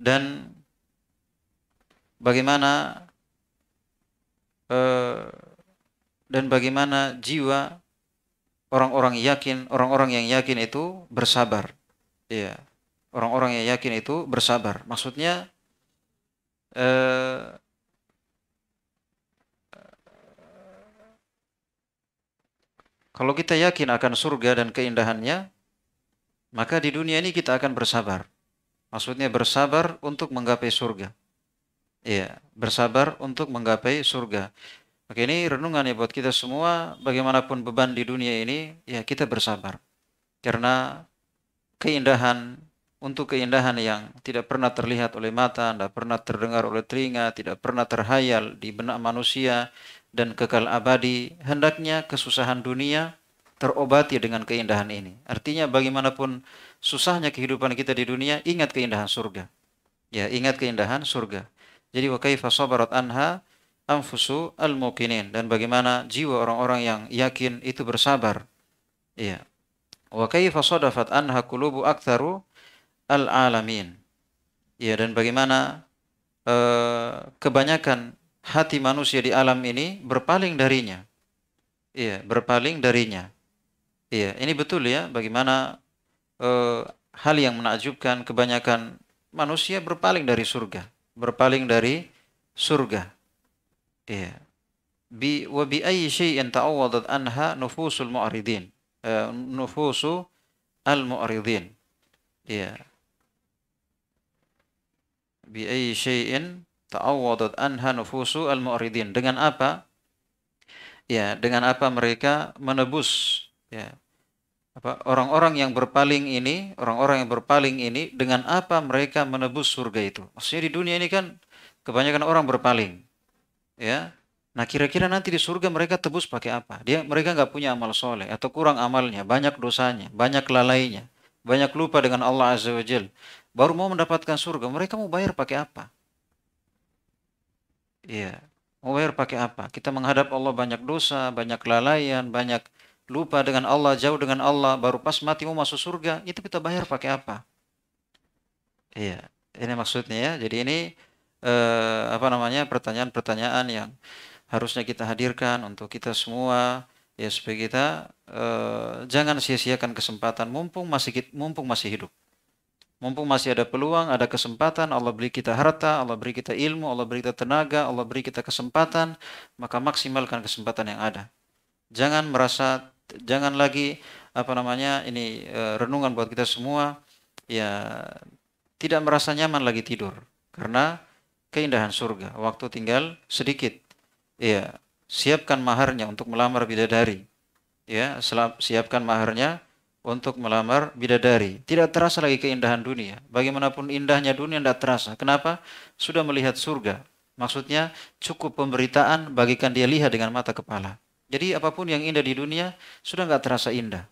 Dan bagaimana uh, dan bagaimana jiwa orang-orang yakin, orang-orang yang yakin itu bersabar. Iya. Orang-orang yang yakin itu bersabar. Maksudnya Eh, eh, kalau kita yakin akan surga dan keindahannya, maka di dunia ini kita akan bersabar. Maksudnya bersabar untuk menggapai surga. Iya, bersabar untuk menggapai surga. Oke, ini renungan ya buat kita semua, bagaimanapun beban di dunia ini, ya kita bersabar. Karena keindahan untuk keindahan yang tidak pernah terlihat oleh mata, tidak pernah terdengar oleh telinga, tidak pernah terhayal di benak manusia dan kekal abadi, hendaknya kesusahan dunia terobati dengan keindahan ini. Artinya bagaimanapun susahnya kehidupan kita di dunia, ingat keindahan surga. Ya, ingat keindahan surga. Jadi wa kaifa sabarat anha anfusu al-muqinin dan bagaimana jiwa orang-orang yang yakin itu bersabar. Ya, Wa kaifa sadafat anha kulubu aktsaru al-alamin. Ya, dan bagaimana eh, kebanyakan hati manusia di alam ini berpaling darinya. Iya, berpaling darinya. Iya, ini betul ya bagaimana eh, hal yang menakjubkan kebanyakan manusia berpaling dari surga, berpaling dari surga. Iya. Bi wa bi ayyi syai'in ta'awwadat anha nufusul mu'ridin. Eh, nufusu al-mu'ridin. Iya bi ayyi syai'in ta'awwadat anha nufusu al-mu'ridin. Dengan apa? Ya, dengan apa mereka menebus ya apa orang-orang yang berpaling ini, orang-orang yang berpaling ini dengan apa mereka menebus surga itu? Maksudnya di dunia ini kan kebanyakan orang berpaling. Ya. Nah, kira-kira nanti di surga mereka tebus pakai apa? Dia mereka nggak punya amal soleh atau kurang amalnya, banyak dosanya, banyak lalainya, banyak lupa dengan Allah Azza wa baru mau mendapatkan surga, mereka mau bayar pakai apa? Iya, mau bayar pakai apa? Kita menghadap Allah banyak dosa, banyak kelalaian banyak lupa dengan Allah, jauh dengan Allah, baru pas mati mau masuk surga, itu kita bayar pakai apa? Iya, ini maksudnya ya. Jadi ini eh, apa namanya pertanyaan-pertanyaan yang harusnya kita hadirkan untuk kita semua ya supaya kita eh, jangan sia-siakan kesempatan mumpung masih mumpung masih hidup mumpung masih ada peluang, ada kesempatan, Allah beri kita harta, Allah beri kita ilmu, Allah beri kita tenaga, Allah beri kita kesempatan, maka maksimalkan kesempatan yang ada. Jangan merasa, jangan lagi apa namanya ini e, renungan buat kita semua, ya tidak merasa nyaman lagi tidur karena keindahan surga. Waktu tinggal sedikit. Ya, siapkan maharnya untuk melamar bidadari. Ya, siapkan maharnya untuk melamar bidadari. Tidak terasa lagi keindahan dunia. Bagaimanapun indahnya dunia tidak terasa. Kenapa? Sudah melihat surga. Maksudnya cukup pemberitaan bagikan dia lihat dengan mata kepala. Jadi apapun yang indah di dunia sudah nggak terasa indah.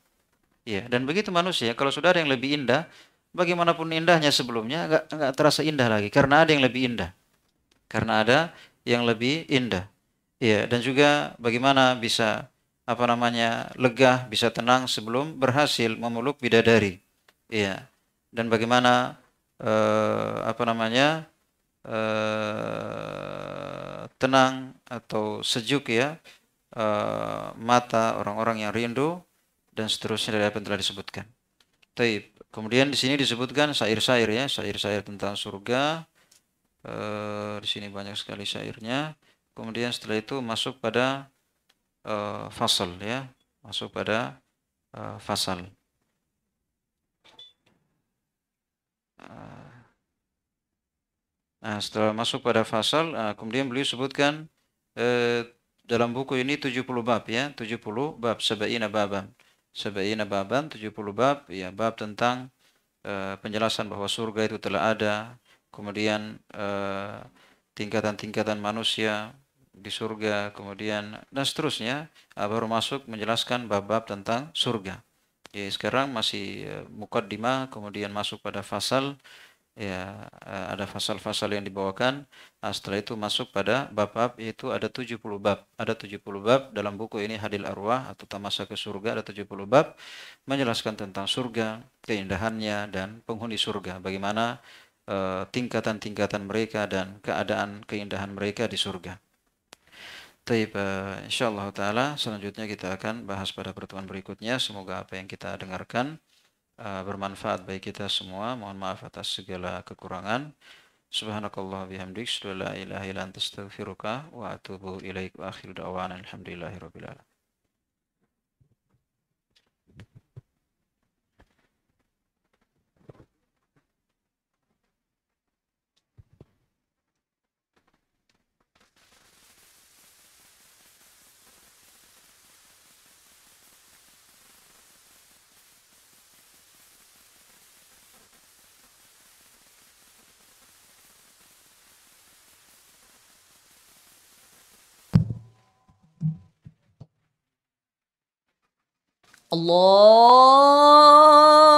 Ya, dan begitu manusia kalau sudah ada yang lebih indah, bagaimanapun indahnya sebelumnya nggak nggak terasa indah lagi karena ada yang lebih indah. Karena ada yang lebih indah. Ya, dan juga bagaimana bisa apa namanya lega bisa tenang sebelum berhasil memeluk bidadari iya dan bagaimana eh, apa namanya eh, tenang atau sejuk ya eh, mata orang-orang yang rindu dan seterusnya dari apa yang telah disebutkan Taib. kemudian di sini disebutkan syair-syair ya syair-syair tentang surga eh, di sini banyak sekali syairnya kemudian setelah itu masuk pada uh, fasal ya, masuk pada uh, fasal. nah, setelah masuk pada fasal, uh, kemudian beliau sebutkan uh, dalam buku ini 70 bab ya, 70 bab, sebaiknya baban. sebaiknya baban, 70 bab, ya bab tentang uh, penjelasan bahwa surga itu telah ada, kemudian tingkatan tingkatan -tingkatan manusia, di surga, kemudian dan seterusnya eh, baru masuk menjelaskan bab-bab tentang surga. Ya, sekarang masih eh, mukaddimah, kemudian masuk pada fasal ya eh, ada fasal-fasal yang dibawakan nah, setelah itu masuk pada bab-bab yaitu ada 70 bab ada 70 bab dalam buku ini Hadil Arwah atau Tamasa ke Surga ada 70 bab menjelaskan tentang surga keindahannya dan penghuni surga bagaimana tingkatan-tingkatan mereka dan keadaan keindahan mereka di surga Taib, eh, insya Allah Ta'ala selanjutnya kita akan bahas pada pertemuan berikutnya. Semoga apa yang kita dengarkan uh, bermanfaat bagi kita semua. Mohon maaf atas segala kekurangan. Subhanakallah bihamdik, la ilaha illa wa atubu ilaih wa akhir alhamdulillahi rabbil alam. Allah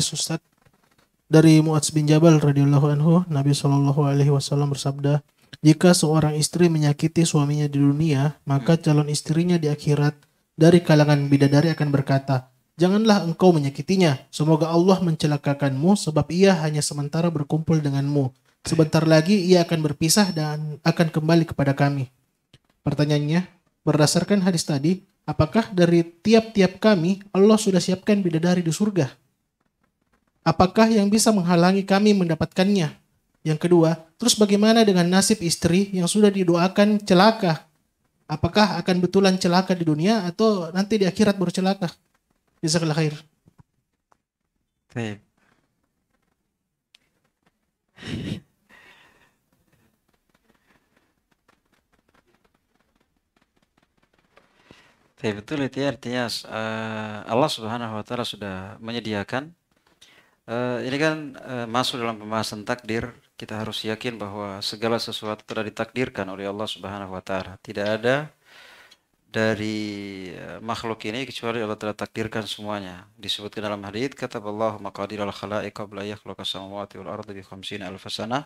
hadis Ustaz dari Mu'adz bin Jabal radhiyallahu anhu, Nabi Shallallahu alaihi wasallam bersabda, "Jika seorang istri menyakiti suaminya di dunia, maka calon istrinya di akhirat dari kalangan bidadari akan berkata, Janganlah engkau menyakitinya. Semoga Allah mencelakakanmu sebab ia hanya sementara berkumpul denganmu. Sebentar lagi ia akan berpisah dan akan kembali kepada kami. Pertanyaannya, berdasarkan hadis tadi, apakah dari tiap-tiap kami Allah sudah siapkan bidadari di surga? Apakah yang bisa menghalangi kami mendapatkannya? Yang kedua, terus bagaimana dengan nasib istri yang sudah didoakan celaka? Apakah akan betulan celaka di dunia atau nanti di akhirat baru celaka? Bisa khair. Tapi betul itu ya, artinya eh, Allah Subhanahu wa taala sudah menyediakan Uh, ini kan uh, masuk dalam pembahasan takdir. Kita harus yakin bahwa segala sesuatu telah ditakdirkan oleh Allah Subhanahu wa taala. Tidak ada dari uh, makhluk ini kecuali Allah telah takdirkan semuanya. Disebutkan dalam hadits, kata Allah maka di khalaiq qabla yakhluqa samawati wal ardi bi 50 al-fasana.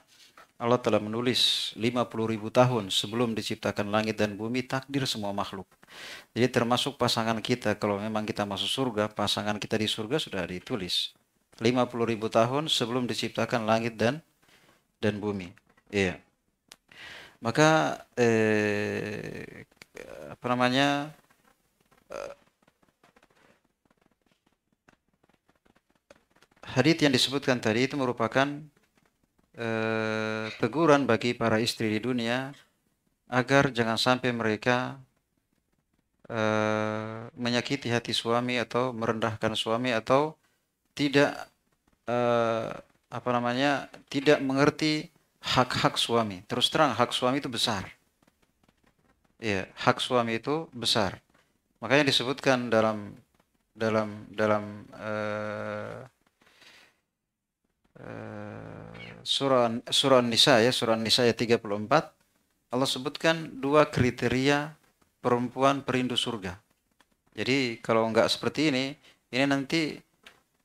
Allah telah menulis 50 ribu tahun sebelum diciptakan langit dan bumi takdir semua makhluk. Jadi termasuk pasangan kita kalau memang kita masuk surga, pasangan kita di surga sudah ditulis 50 ribu tahun sebelum diciptakan langit dan dan bumi. Iya. Maka eh, apa namanya eh, hadits yang disebutkan tadi itu merupakan eh, teguran bagi para istri di dunia agar jangan sampai mereka eh, menyakiti hati suami atau merendahkan suami atau tidak eh, apa namanya tidak mengerti hak-hak suami. Terus terang hak suami itu besar. ya hak suami itu besar. Makanya disebutkan dalam dalam dalam eh, eh, surah surah Nisa ya, surah Nisa ayat empat Allah sebutkan dua kriteria perempuan perindu surga. Jadi kalau nggak seperti ini, ini nanti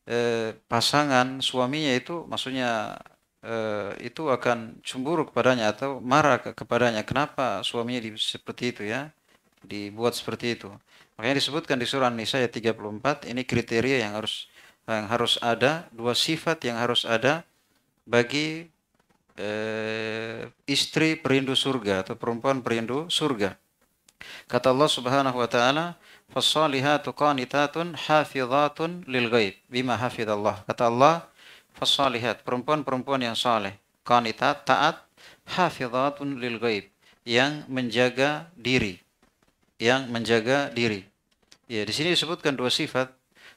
Eh, pasangan suaminya itu maksudnya eh, itu akan cemburu kepadanya atau marah ke kepadanya kenapa suaminya di, seperti itu ya dibuat seperti itu makanya disebutkan di surah nisa ayat 34 ini kriteria yang harus yang harus ada dua sifat yang harus ada bagi eh, istri perindu surga atau perempuan perindu surga kata Allah Subhanahu wa taala Fasalihatu qanitatun hafizatun lil ghaib bima hafizallah. Kata Allah, fasalihat perempuan-perempuan yang saleh, qanitat taat, hafizatun lil ghaib yang menjaga diri. Yang menjaga diri. Ya, di sini disebutkan dua sifat.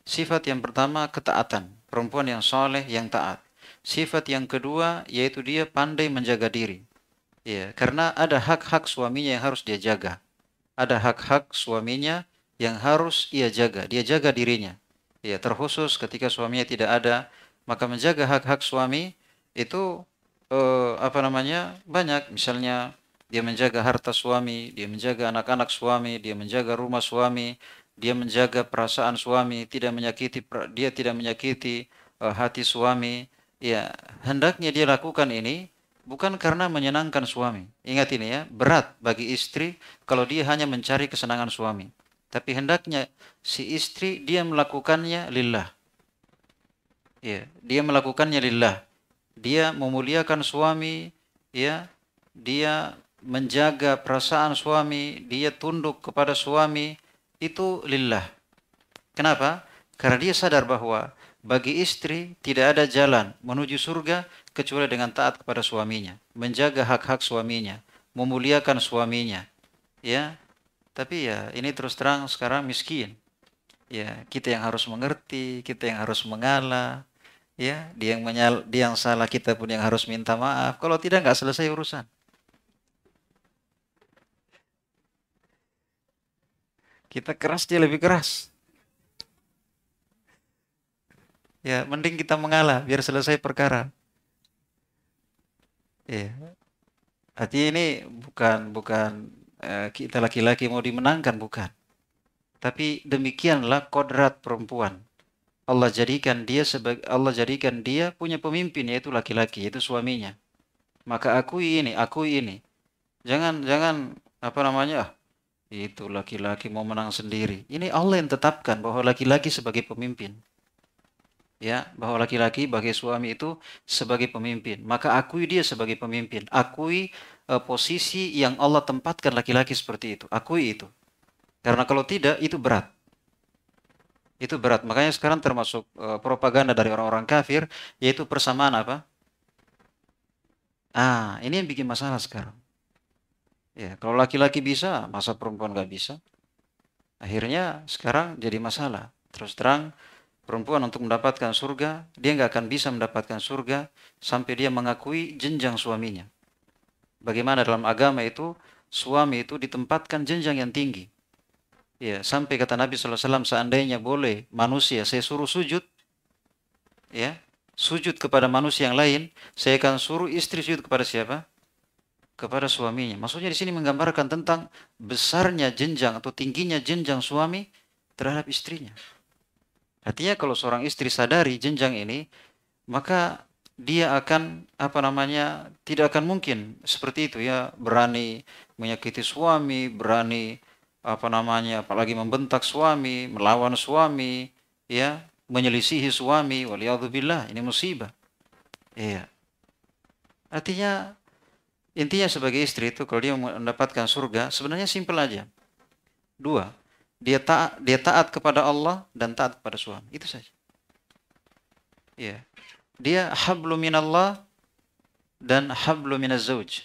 Sifat yang pertama ketaatan, perempuan yang saleh yang taat. Sifat yang kedua yaitu dia pandai menjaga diri. Ya, karena ada hak-hak suaminya yang harus dia jaga. Ada hak-hak suaminya yang harus ia jaga. Dia jaga dirinya. Ya, terkhusus ketika suaminya tidak ada, maka menjaga hak-hak suami itu eh, apa namanya? banyak. Misalnya dia menjaga harta suami, dia menjaga anak-anak suami, dia menjaga rumah suami, dia menjaga perasaan suami, tidak menyakiti dia tidak menyakiti eh, hati suami. Ya, hendaknya dia lakukan ini bukan karena menyenangkan suami. Ingat ini ya, berat bagi istri kalau dia hanya mencari kesenangan suami. Tapi hendaknya si istri dia melakukannya lillah. Ya, dia melakukannya lillah. Dia memuliakan suami, ya, dia menjaga perasaan suami, dia tunduk kepada suami, itu lillah. Kenapa? Karena dia sadar bahwa bagi istri tidak ada jalan menuju surga kecuali dengan taat kepada suaminya, menjaga hak-hak suaminya, memuliakan suaminya, ya, tapi ya ini terus terang sekarang miskin. Ya, kita yang harus mengerti, kita yang harus mengalah. Ya, dia yang menyal, dia yang salah kita pun yang harus minta maaf. Kalau tidak nggak selesai urusan. Kita keras dia lebih keras. Ya, mending kita mengalah biar selesai perkara. Ya. Artinya ini bukan bukan Eh, kita laki-laki mau dimenangkan bukan. Tapi demikianlah kodrat perempuan. Allah jadikan dia sebagai Allah jadikan dia punya pemimpin yaitu laki-laki yaitu suaminya. Maka akui ini, akui ini. Jangan jangan apa namanya? Ah, itu laki-laki mau menang sendiri. Ini Allah yang tetapkan bahwa laki-laki sebagai pemimpin. Ya, bahwa laki-laki bagi suami itu sebagai pemimpin. Maka akui dia sebagai pemimpin. Akui uh, posisi yang Allah tempatkan laki-laki seperti itu. Akui itu. Karena kalau tidak itu berat. Itu berat. Makanya sekarang termasuk uh, propaganda dari orang-orang kafir yaitu persamaan apa? Ah, ini yang bikin masalah sekarang. Ya, kalau laki-laki bisa, masa perempuan nggak bisa? Akhirnya sekarang jadi masalah. Terus terang, perempuan untuk mendapatkan surga, dia nggak akan bisa mendapatkan surga sampai dia mengakui jenjang suaminya. Bagaimana dalam agama itu suami itu ditempatkan jenjang yang tinggi. Ya, sampai kata Nabi SAW, seandainya boleh manusia saya suruh sujud, ya, sujud kepada manusia yang lain, saya akan suruh istri sujud kepada siapa? Kepada suaminya. Maksudnya di sini menggambarkan tentang besarnya jenjang atau tingginya jenjang suami terhadap istrinya. Artinya kalau seorang istri sadari jenjang ini, maka dia akan apa namanya tidak akan mungkin seperti itu ya berani menyakiti suami berani apa namanya apalagi membentak suami melawan suami ya menyelisihi suami waliyadzubillah ini musibah iya artinya intinya sebagai istri itu kalau dia mendapatkan surga sebenarnya simpel aja dua dia taat dia taat kepada Allah dan taat kepada suami itu saja iya yeah dia hablu minallah dan hablu minazawj.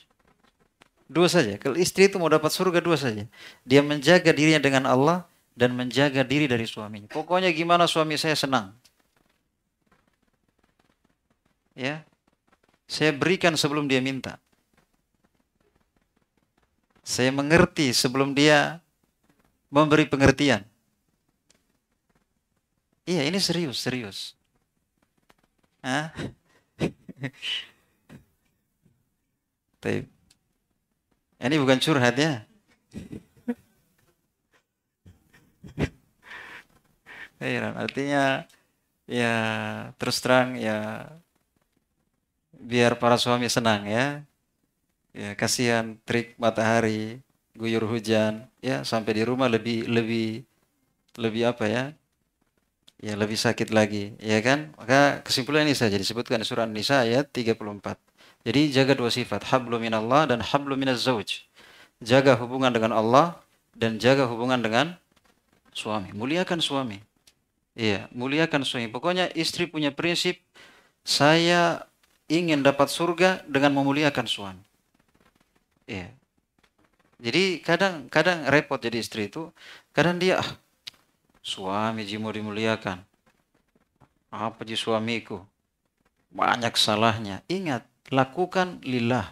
Dua saja. Kalau istri itu mau dapat surga dua saja. Dia menjaga dirinya dengan Allah dan menjaga diri dari suaminya. Pokoknya gimana suami saya senang. Ya. Saya berikan sebelum dia minta. Saya mengerti sebelum dia memberi pengertian. Iya, ini serius, serius. Hah? Ini bukan curhat ya. Iya, artinya ya terus terang ya biar para suami senang ya. Ya kasihan trik matahari, guyur hujan, ya sampai di rumah lebih lebih lebih apa ya? ya lebih sakit lagi ya kan maka kesimpulan ini saja disebutkan di surah An-Nisa ayat 34 jadi jaga dua sifat hablu minallah dan hablu minaz zauj jaga hubungan dengan Allah dan jaga hubungan dengan suami muliakan suami iya muliakan suami pokoknya istri punya prinsip saya ingin dapat surga dengan memuliakan suami iya jadi kadang kadang repot jadi istri itu kadang dia ah, Suami jimu dimuliakan. Apa ji suamiku? Banyak salahnya. Ingat, lakukan lillah.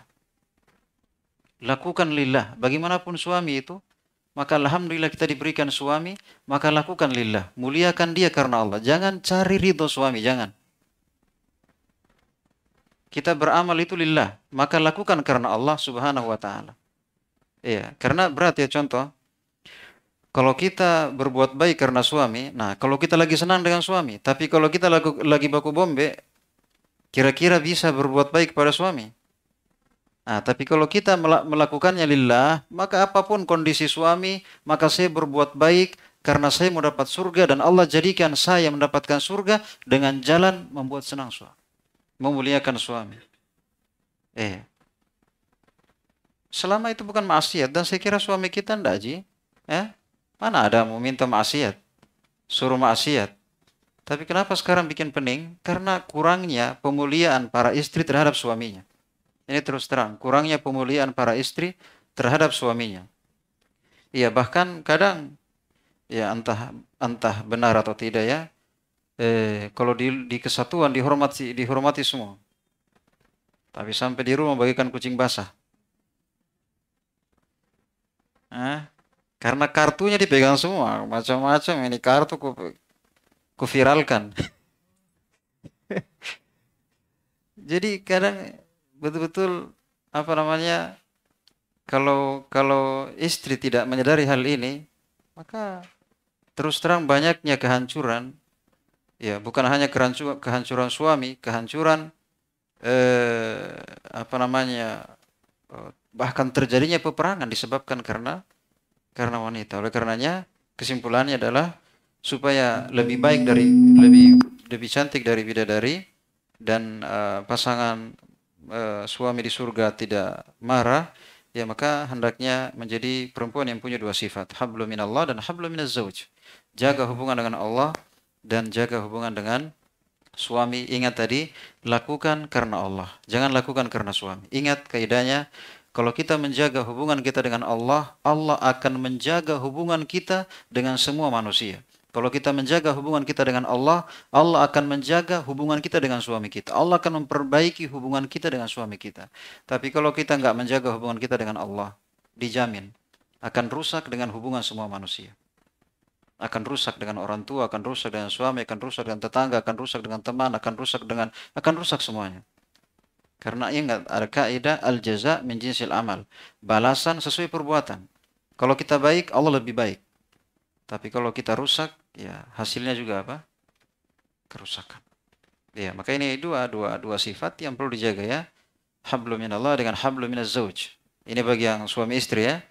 Lakukan lillah. Bagaimanapun suami itu, maka alhamdulillah kita diberikan suami, maka lakukan lillah. Muliakan dia karena Allah. Jangan cari ridho suami, jangan. Kita beramal itu lillah, maka lakukan karena Allah Subhanahu wa taala. Iya, karena berat ya contoh. Kalau kita berbuat baik karena suami, nah kalau kita lagi senang dengan suami, tapi kalau kita lagu, lagi baku bombe, kira-kira bisa berbuat baik pada suami. Nah, tapi kalau kita melakukannya lillah, maka apapun kondisi suami, maka saya berbuat baik karena saya mau dapat surga dan Allah jadikan saya mendapatkan surga dengan jalan membuat senang suami, memuliakan suami. Eh, selama itu bukan maksiat dan saya kira suami kita ndak ji, eh, Mana ada mau minta maksiat? Suruh maksiat. Tapi kenapa sekarang bikin pening? Karena kurangnya pemuliaan para istri terhadap suaminya. Ini terus terang, kurangnya pemuliaan para istri terhadap suaminya. Iya, bahkan kadang ya entah entah benar atau tidak ya. Eh, kalau di, di kesatuan dihormati dihormati semua. Tapi sampai di rumah bagikan kucing basah. Karena kartunya dipegang semua, macam-macam ini kartu ku, ku viralkan. Jadi kadang betul-betul apa namanya kalau kalau istri tidak menyadari hal ini, maka terus terang banyaknya kehancuran. Ya, bukan hanya kehancuran, kehancuran suami, kehancuran eh, apa namanya eh, bahkan terjadinya peperangan disebabkan karena karena wanita. Oleh karenanya kesimpulannya adalah supaya lebih baik dari lebih lebih cantik dari bidadari dan uh, pasangan uh, suami di surga tidak marah ya maka hendaknya menjadi perempuan yang punya dua sifat hablum minallah dan hablum minazauj jaga hubungan dengan Allah dan jaga hubungan dengan suami ingat tadi lakukan karena Allah jangan lakukan karena suami ingat kaidahnya kalau kita menjaga hubungan kita dengan Allah, Allah akan menjaga hubungan kita dengan semua manusia. Kalau kita menjaga hubungan kita dengan Allah, Allah akan menjaga hubungan kita dengan suami kita. Allah akan memperbaiki hubungan kita dengan suami kita. Tapi kalau kita nggak menjaga hubungan kita dengan Allah, dijamin akan rusak dengan hubungan semua manusia. Akan rusak dengan orang tua, akan rusak dengan suami, akan rusak dengan tetangga, akan rusak dengan teman, akan rusak dengan akan rusak semuanya. Karena ingat ada kaidah al-jaza min jinsil amal. Balasan sesuai perbuatan. Kalau kita baik, Allah lebih baik. Tapi kalau kita rusak, ya hasilnya juga apa? Kerusakan. Ya, maka ini dua dua dua sifat yang perlu dijaga ya. Hablu Allah dengan hablu minaz Ini bagi yang suami istri ya.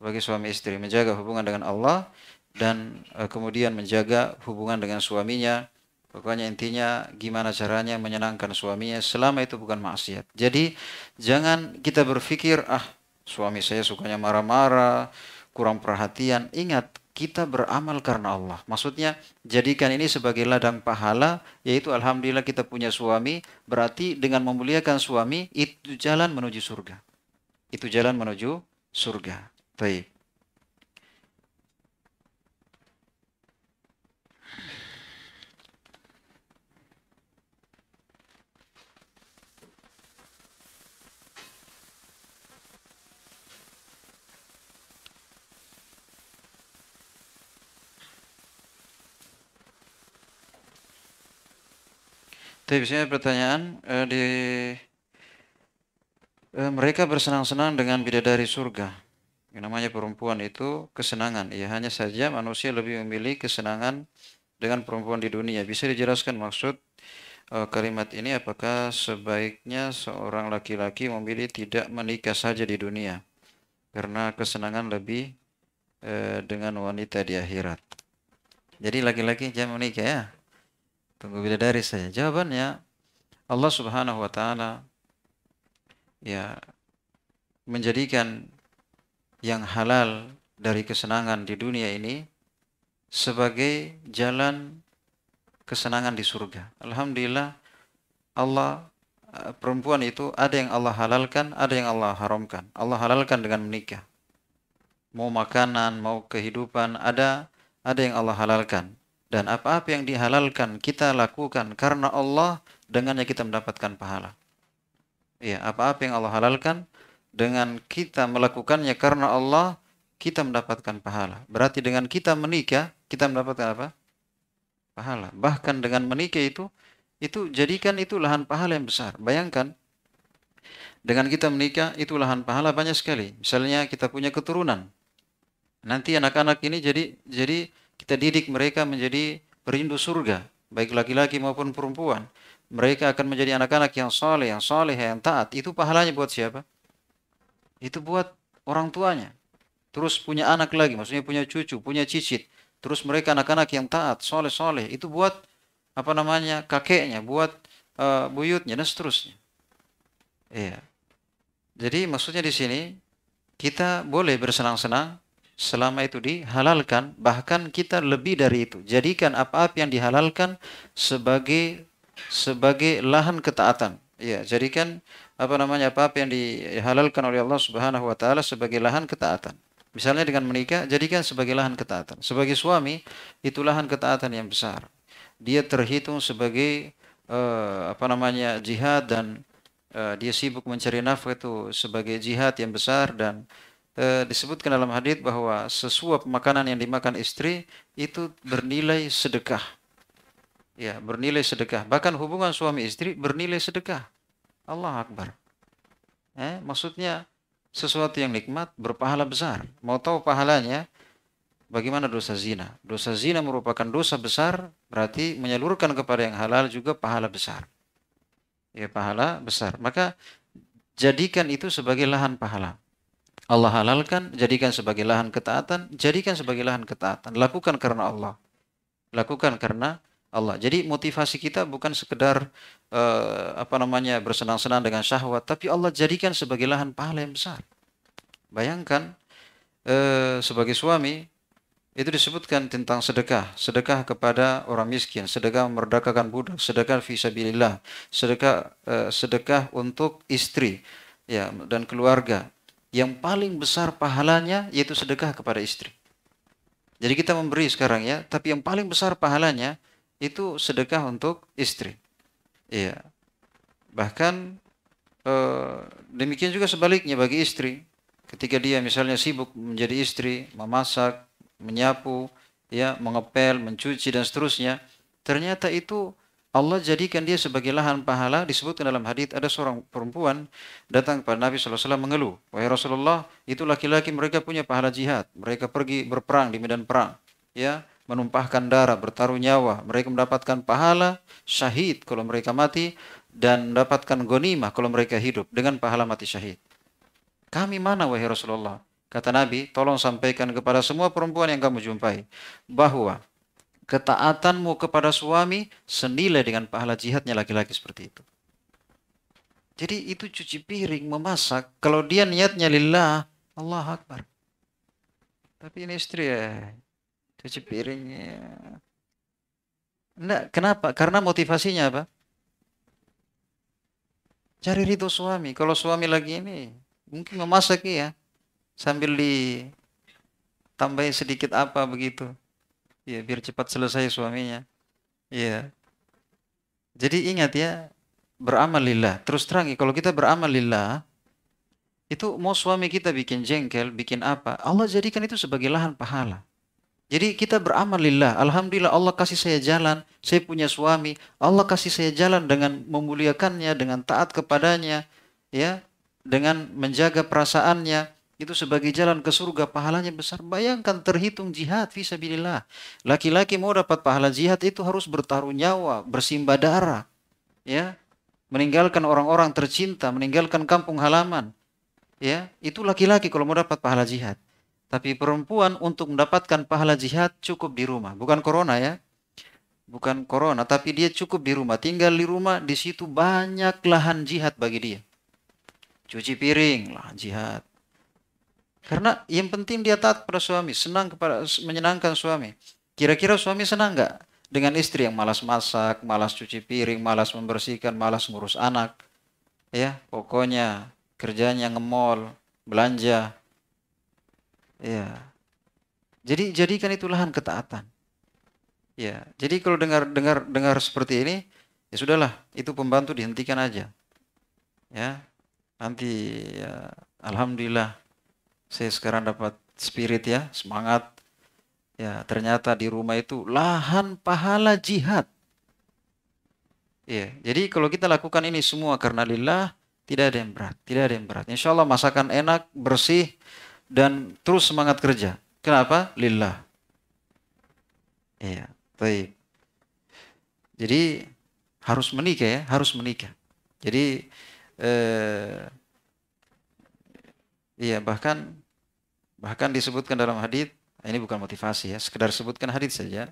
Bagi suami istri menjaga hubungan dengan Allah dan eh, kemudian menjaga hubungan dengan suaminya Pokoknya intinya gimana caranya menyenangkan suaminya selama itu bukan maksiat. Jadi jangan kita berpikir ah suami saya sukanya marah-marah, kurang perhatian. Ingat kita beramal karena Allah. Maksudnya jadikan ini sebagai ladang pahala yaitu alhamdulillah kita punya suami berarti dengan memuliakan suami itu jalan menuju surga. Itu jalan menuju surga. Baik. Tapi biasanya pertanyaan uh, di uh, mereka bersenang-senang dengan bidadari surga. Yang namanya perempuan itu kesenangan. Ya hanya saja manusia lebih memilih kesenangan dengan perempuan di dunia. Bisa dijelaskan maksud uh, kalimat ini apakah sebaiknya seorang laki-laki memilih tidak menikah saja di dunia karena kesenangan lebih uh, dengan wanita di akhirat. Jadi laki-laki jangan menikah ya. Tunggu bidadari saya Jawabannya Allah Subhanahu wa taala ya menjadikan yang halal dari kesenangan di dunia ini sebagai jalan kesenangan di surga. Alhamdulillah Allah eh, perempuan itu ada yang Allah halalkan, ada yang Allah haramkan. Allah halalkan dengan menikah. Mau makanan, mau kehidupan, ada ada yang Allah halalkan dan apa-apa yang dihalalkan kita lakukan karena Allah dengannya kita mendapatkan pahala. Ya, apa-apa yang Allah halalkan dengan kita melakukannya karena Allah kita mendapatkan pahala. Berarti dengan kita menikah kita mendapatkan apa? Pahala. Bahkan dengan menikah itu itu jadikan itu lahan pahala yang besar. Bayangkan dengan kita menikah itu lahan pahala banyak sekali. Misalnya kita punya keturunan. Nanti anak-anak ini jadi jadi kita didik mereka menjadi perindu surga, baik laki-laki maupun perempuan. Mereka akan menjadi anak-anak yang soleh, yang soleh, yang taat. Itu pahalanya buat siapa? Itu buat orang tuanya. Terus punya anak lagi, maksudnya punya cucu, punya cicit. Terus mereka anak-anak yang taat, soleh-soleh. Itu buat apa namanya kakeknya, buat uh, buyutnya dan seterusnya. Iya. Jadi maksudnya di sini kita boleh bersenang-senang selama itu dihalalkan, bahkan kita lebih dari itu. Jadikan apa-apa yang dihalalkan sebagai sebagai lahan ketaatan. Ya, jadikan apa namanya apa-apa yang dihalalkan oleh Allah Subhanahu wa taala sebagai lahan ketaatan. Misalnya dengan menikah, jadikan sebagai lahan ketaatan. Sebagai suami, itu lahan ketaatan yang besar. Dia terhitung sebagai uh, apa namanya jihad dan uh, dia sibuk mencari nafkah itu sebagai jihad yang besar dan Eh, disebutkan dalam hadis bahwa sesuap makanan yang dimakan istri itu bernilai sedekah. Ya, bernilai sedekah. Bahkan hubungan suami istri bernilai sedekah. Allah Akbar. Eh, maksudnya sesuatu yang nikmat berpahala besar. Mau tahu pahalanya? Bagaimana dosa zina? Dosa zina merupakan dosa besar, berarti menyalurkan kepada yang halal juga pahala besar. Ya, pahala besar. Maka jadikan itu sebagai lahan pahala Allah halalkan, jadikan sebagai lahan ketaatan, jadikan sebagai lahan ketaatan. Lakukan karena Allah. Lakukan karena Allah. Jadi motivasi kita bukan sekedar uh, apa namanya bersenang-senang dengan syahwat, tapi Allah jadikan sebagai lahan pahala yang besar. Bayangkan uh, sebagai suami itu disebutkan tentang sedekah, sedekah kepada orang miskin, sedekah merdekakan budak, sedekah fisabilillah, sedekah uh, sedekah untuk istri ya dan keluarga yang paling besar pahalanya yaitu sedekah kepada istri. Jadi kita memberi sekarang ya, tapi yang paling besar pahalanya itu sedekah untuk istri. Iya. Bahkan eh, demikian juga sebaliknya bagi istri. Ketika dia misalnya sibuk menjadi istri, memasak, menyapu, ya, mengepel, mencuci dan seterusnya, ternyata itu Allah jadikan dia sebagai lahan pahala disebutkan dalam hadis ada seorang perempuan datang kepada Nabi SAW mengeluh wahai Rasulullah itu laki-laki mereka punya pahala jihad mereka pergi berperang di medan perang ya menumpahkan darah bertaruh nyawa mereka mendapatkan pahala syahid kalau mereka mati dan mendapatkan gonimah kalau mereka hidup dengan pahala mati syahid kami mana wahai Rasulullah kata Nabi tolong sampaikan kepada semua perempuan yang kamu jumpai bahwa ketaatanmu kepada suami senilai dengan pahala jihadnya laki-laki seperti itu. Jadi itu cuci piring, memasak. Kalau dia niatnya lillah, Allah Akbar. Tapi ini istri eh, ya, cuci piringnya. Enggak, kenapa? Karena motivasinya apa? Cari ridho suami. Kalau suami lagi ini, mungkin memasak ya. Sambil ditambahin sedikit apa begitu ya biar cepat selesai suaminya ya jadi ingat ya beramal lillah terus terang ya, kalau kita beramal lillah itu mau suami kita bikin jengkel bikin apa Allah jadikan itu sebagai lahan pahala jadi kita beramal lillah Alhamdulillah Allah kasih saya jalan saya punya suami Allah kasih saya jalan dengan memuliakannya dengan taat kepadanya ya dengan menjaga perasaannya itu sebagai jalan ke surga pahalanya besar bayangkan terhitung jihad visabilillah laki-laki mau dapat pahala jihad itu harus bertaruh nyawa bersimbah darah ya meninggalkan orang-orang tercinta meninggalkan kampung halaman ya itu laki-laki kalau mau dapat pahala jihad tapi perempuan untuk mendapatkan pahala jihad cukup di rumah bukan corona ya bukan corona tapi dia cukup di rumah tinggal di rumah di situ banyak lahan jihad bagi dia cuci piring lahan jihad karena yang penting dia taat pada suami, senang kepada menyenangkan suami. Kira-kira suami senang nggak dengan istri yang malas masak, malas cuci piring, malas membersihkan, malas ngurus anak? Ya, pokoknya kerjanya ngemol, belanja. Ya. Jadi jadikan itu lahan ketaatan. Ya, jadi kalau dengar dengar dengar seperti ini, ya sudahlah, itu pembantu dihentikan aja. Ya. Nanti ya, alhamdulillah saya sekarang dapat spirit ya, semangat. Ya, ternyata di rumah itu lahan pahala jihad. Ya, jadi kalau kita lakukan ini semua karena lillah, tidak ada yang berat, tidak ada yang berat. Insya Allah masakan enak, bersih, dan terus semangat kerja. Kenapa? Lillah. Iya, baik. Jadi harus menikah ya, harus menikah. Jadi eh, iya bahkan Bahkan disebutkan dalam hadis, ini bukan motivasi ya, sekedar sebutkan hadis saja.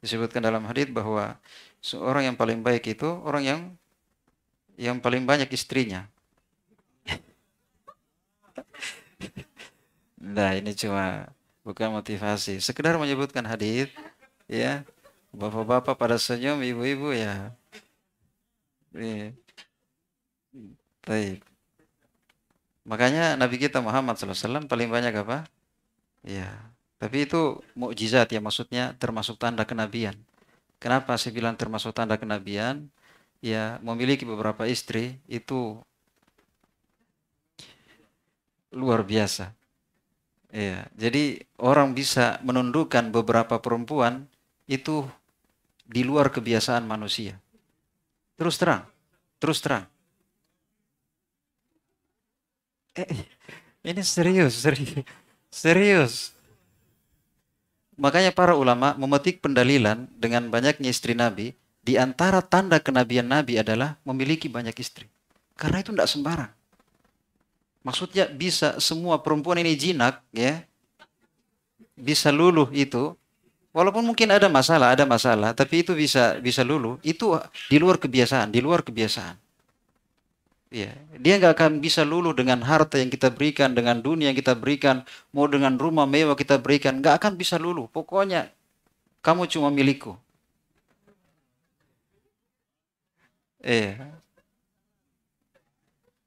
Disebutkan dalam hadis bahwa seorang yang paling baik itu orang yang yang paling banyak istrinya. nah, ini cuma bukan motivasi, sekedar menyebutkan hadis ya. Bapak-bapak pada senyum, ibu-ibu ya. Iya. Baik. Makanya Nabi kita Muhammad SAW paling banyak apa? Ya. Tapi itu mukjizat ya maksudnya termasuk tanda kenabian. Kenapa saya bilang termasuk tanda kenabian? Ya, memiliki beberapa istri itu luar biasa. Ya, jadi orang bisa menundukkan beberapa perempuan itu di luar kebiasaan manusia. Terus terang, terus terang eh, ini serius, serius, serius. Makanya para ulama memetik pendalilan dengan banyaknya istri Nabi. Di antara tanda kenabian Nabi adalah memiliki banyak istri. Karena itu tidak sembarang. Maksudnya bisa semua perempuan ini jinak, ya, bisa luluh itu. Walaupun mungkin ada masalah, ada masalah, tapi itu bisa bisa luluh. Itu di luar kebiasaan, di luar kebiasaan. Ya, dia nggak akan bisa luluh dengan harta yang kita berikan, dengan dunia yang kita berikan, mau dengan rumah mewah kita berikan, nggak akan bisa luluh. Pokoknya kamu cuma milikku. Eh, iya.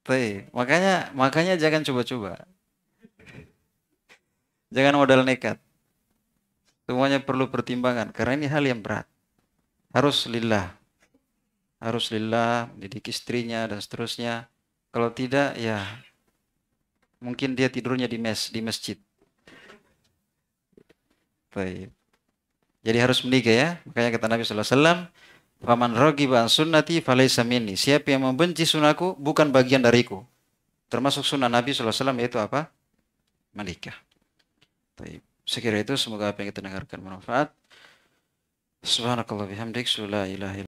teh makanya makanya jangan coba-coba. Jangan modal nekat. Semuanya perlu pertimbangan karena ini hal yang berat. Harus lillah harus lillah didik istrinya dan seterusnya kalau tidak ya mungkin dia tidurnya di mes di masjid Baik. jadi harus menikah ya makanya kata Nabi Sallallahu Alaihi Wasallam Faman sunnati Siapa yang membenci sunnahku bukan bagian dariku. Termasuk sunnah Nabi Alaihi Wasallam yaitu apa? Menikah. Baik. Sekira itu semoga apa yang kita dengarkan bermanfaat. Subhanakallah bihamdik. Sula ilahi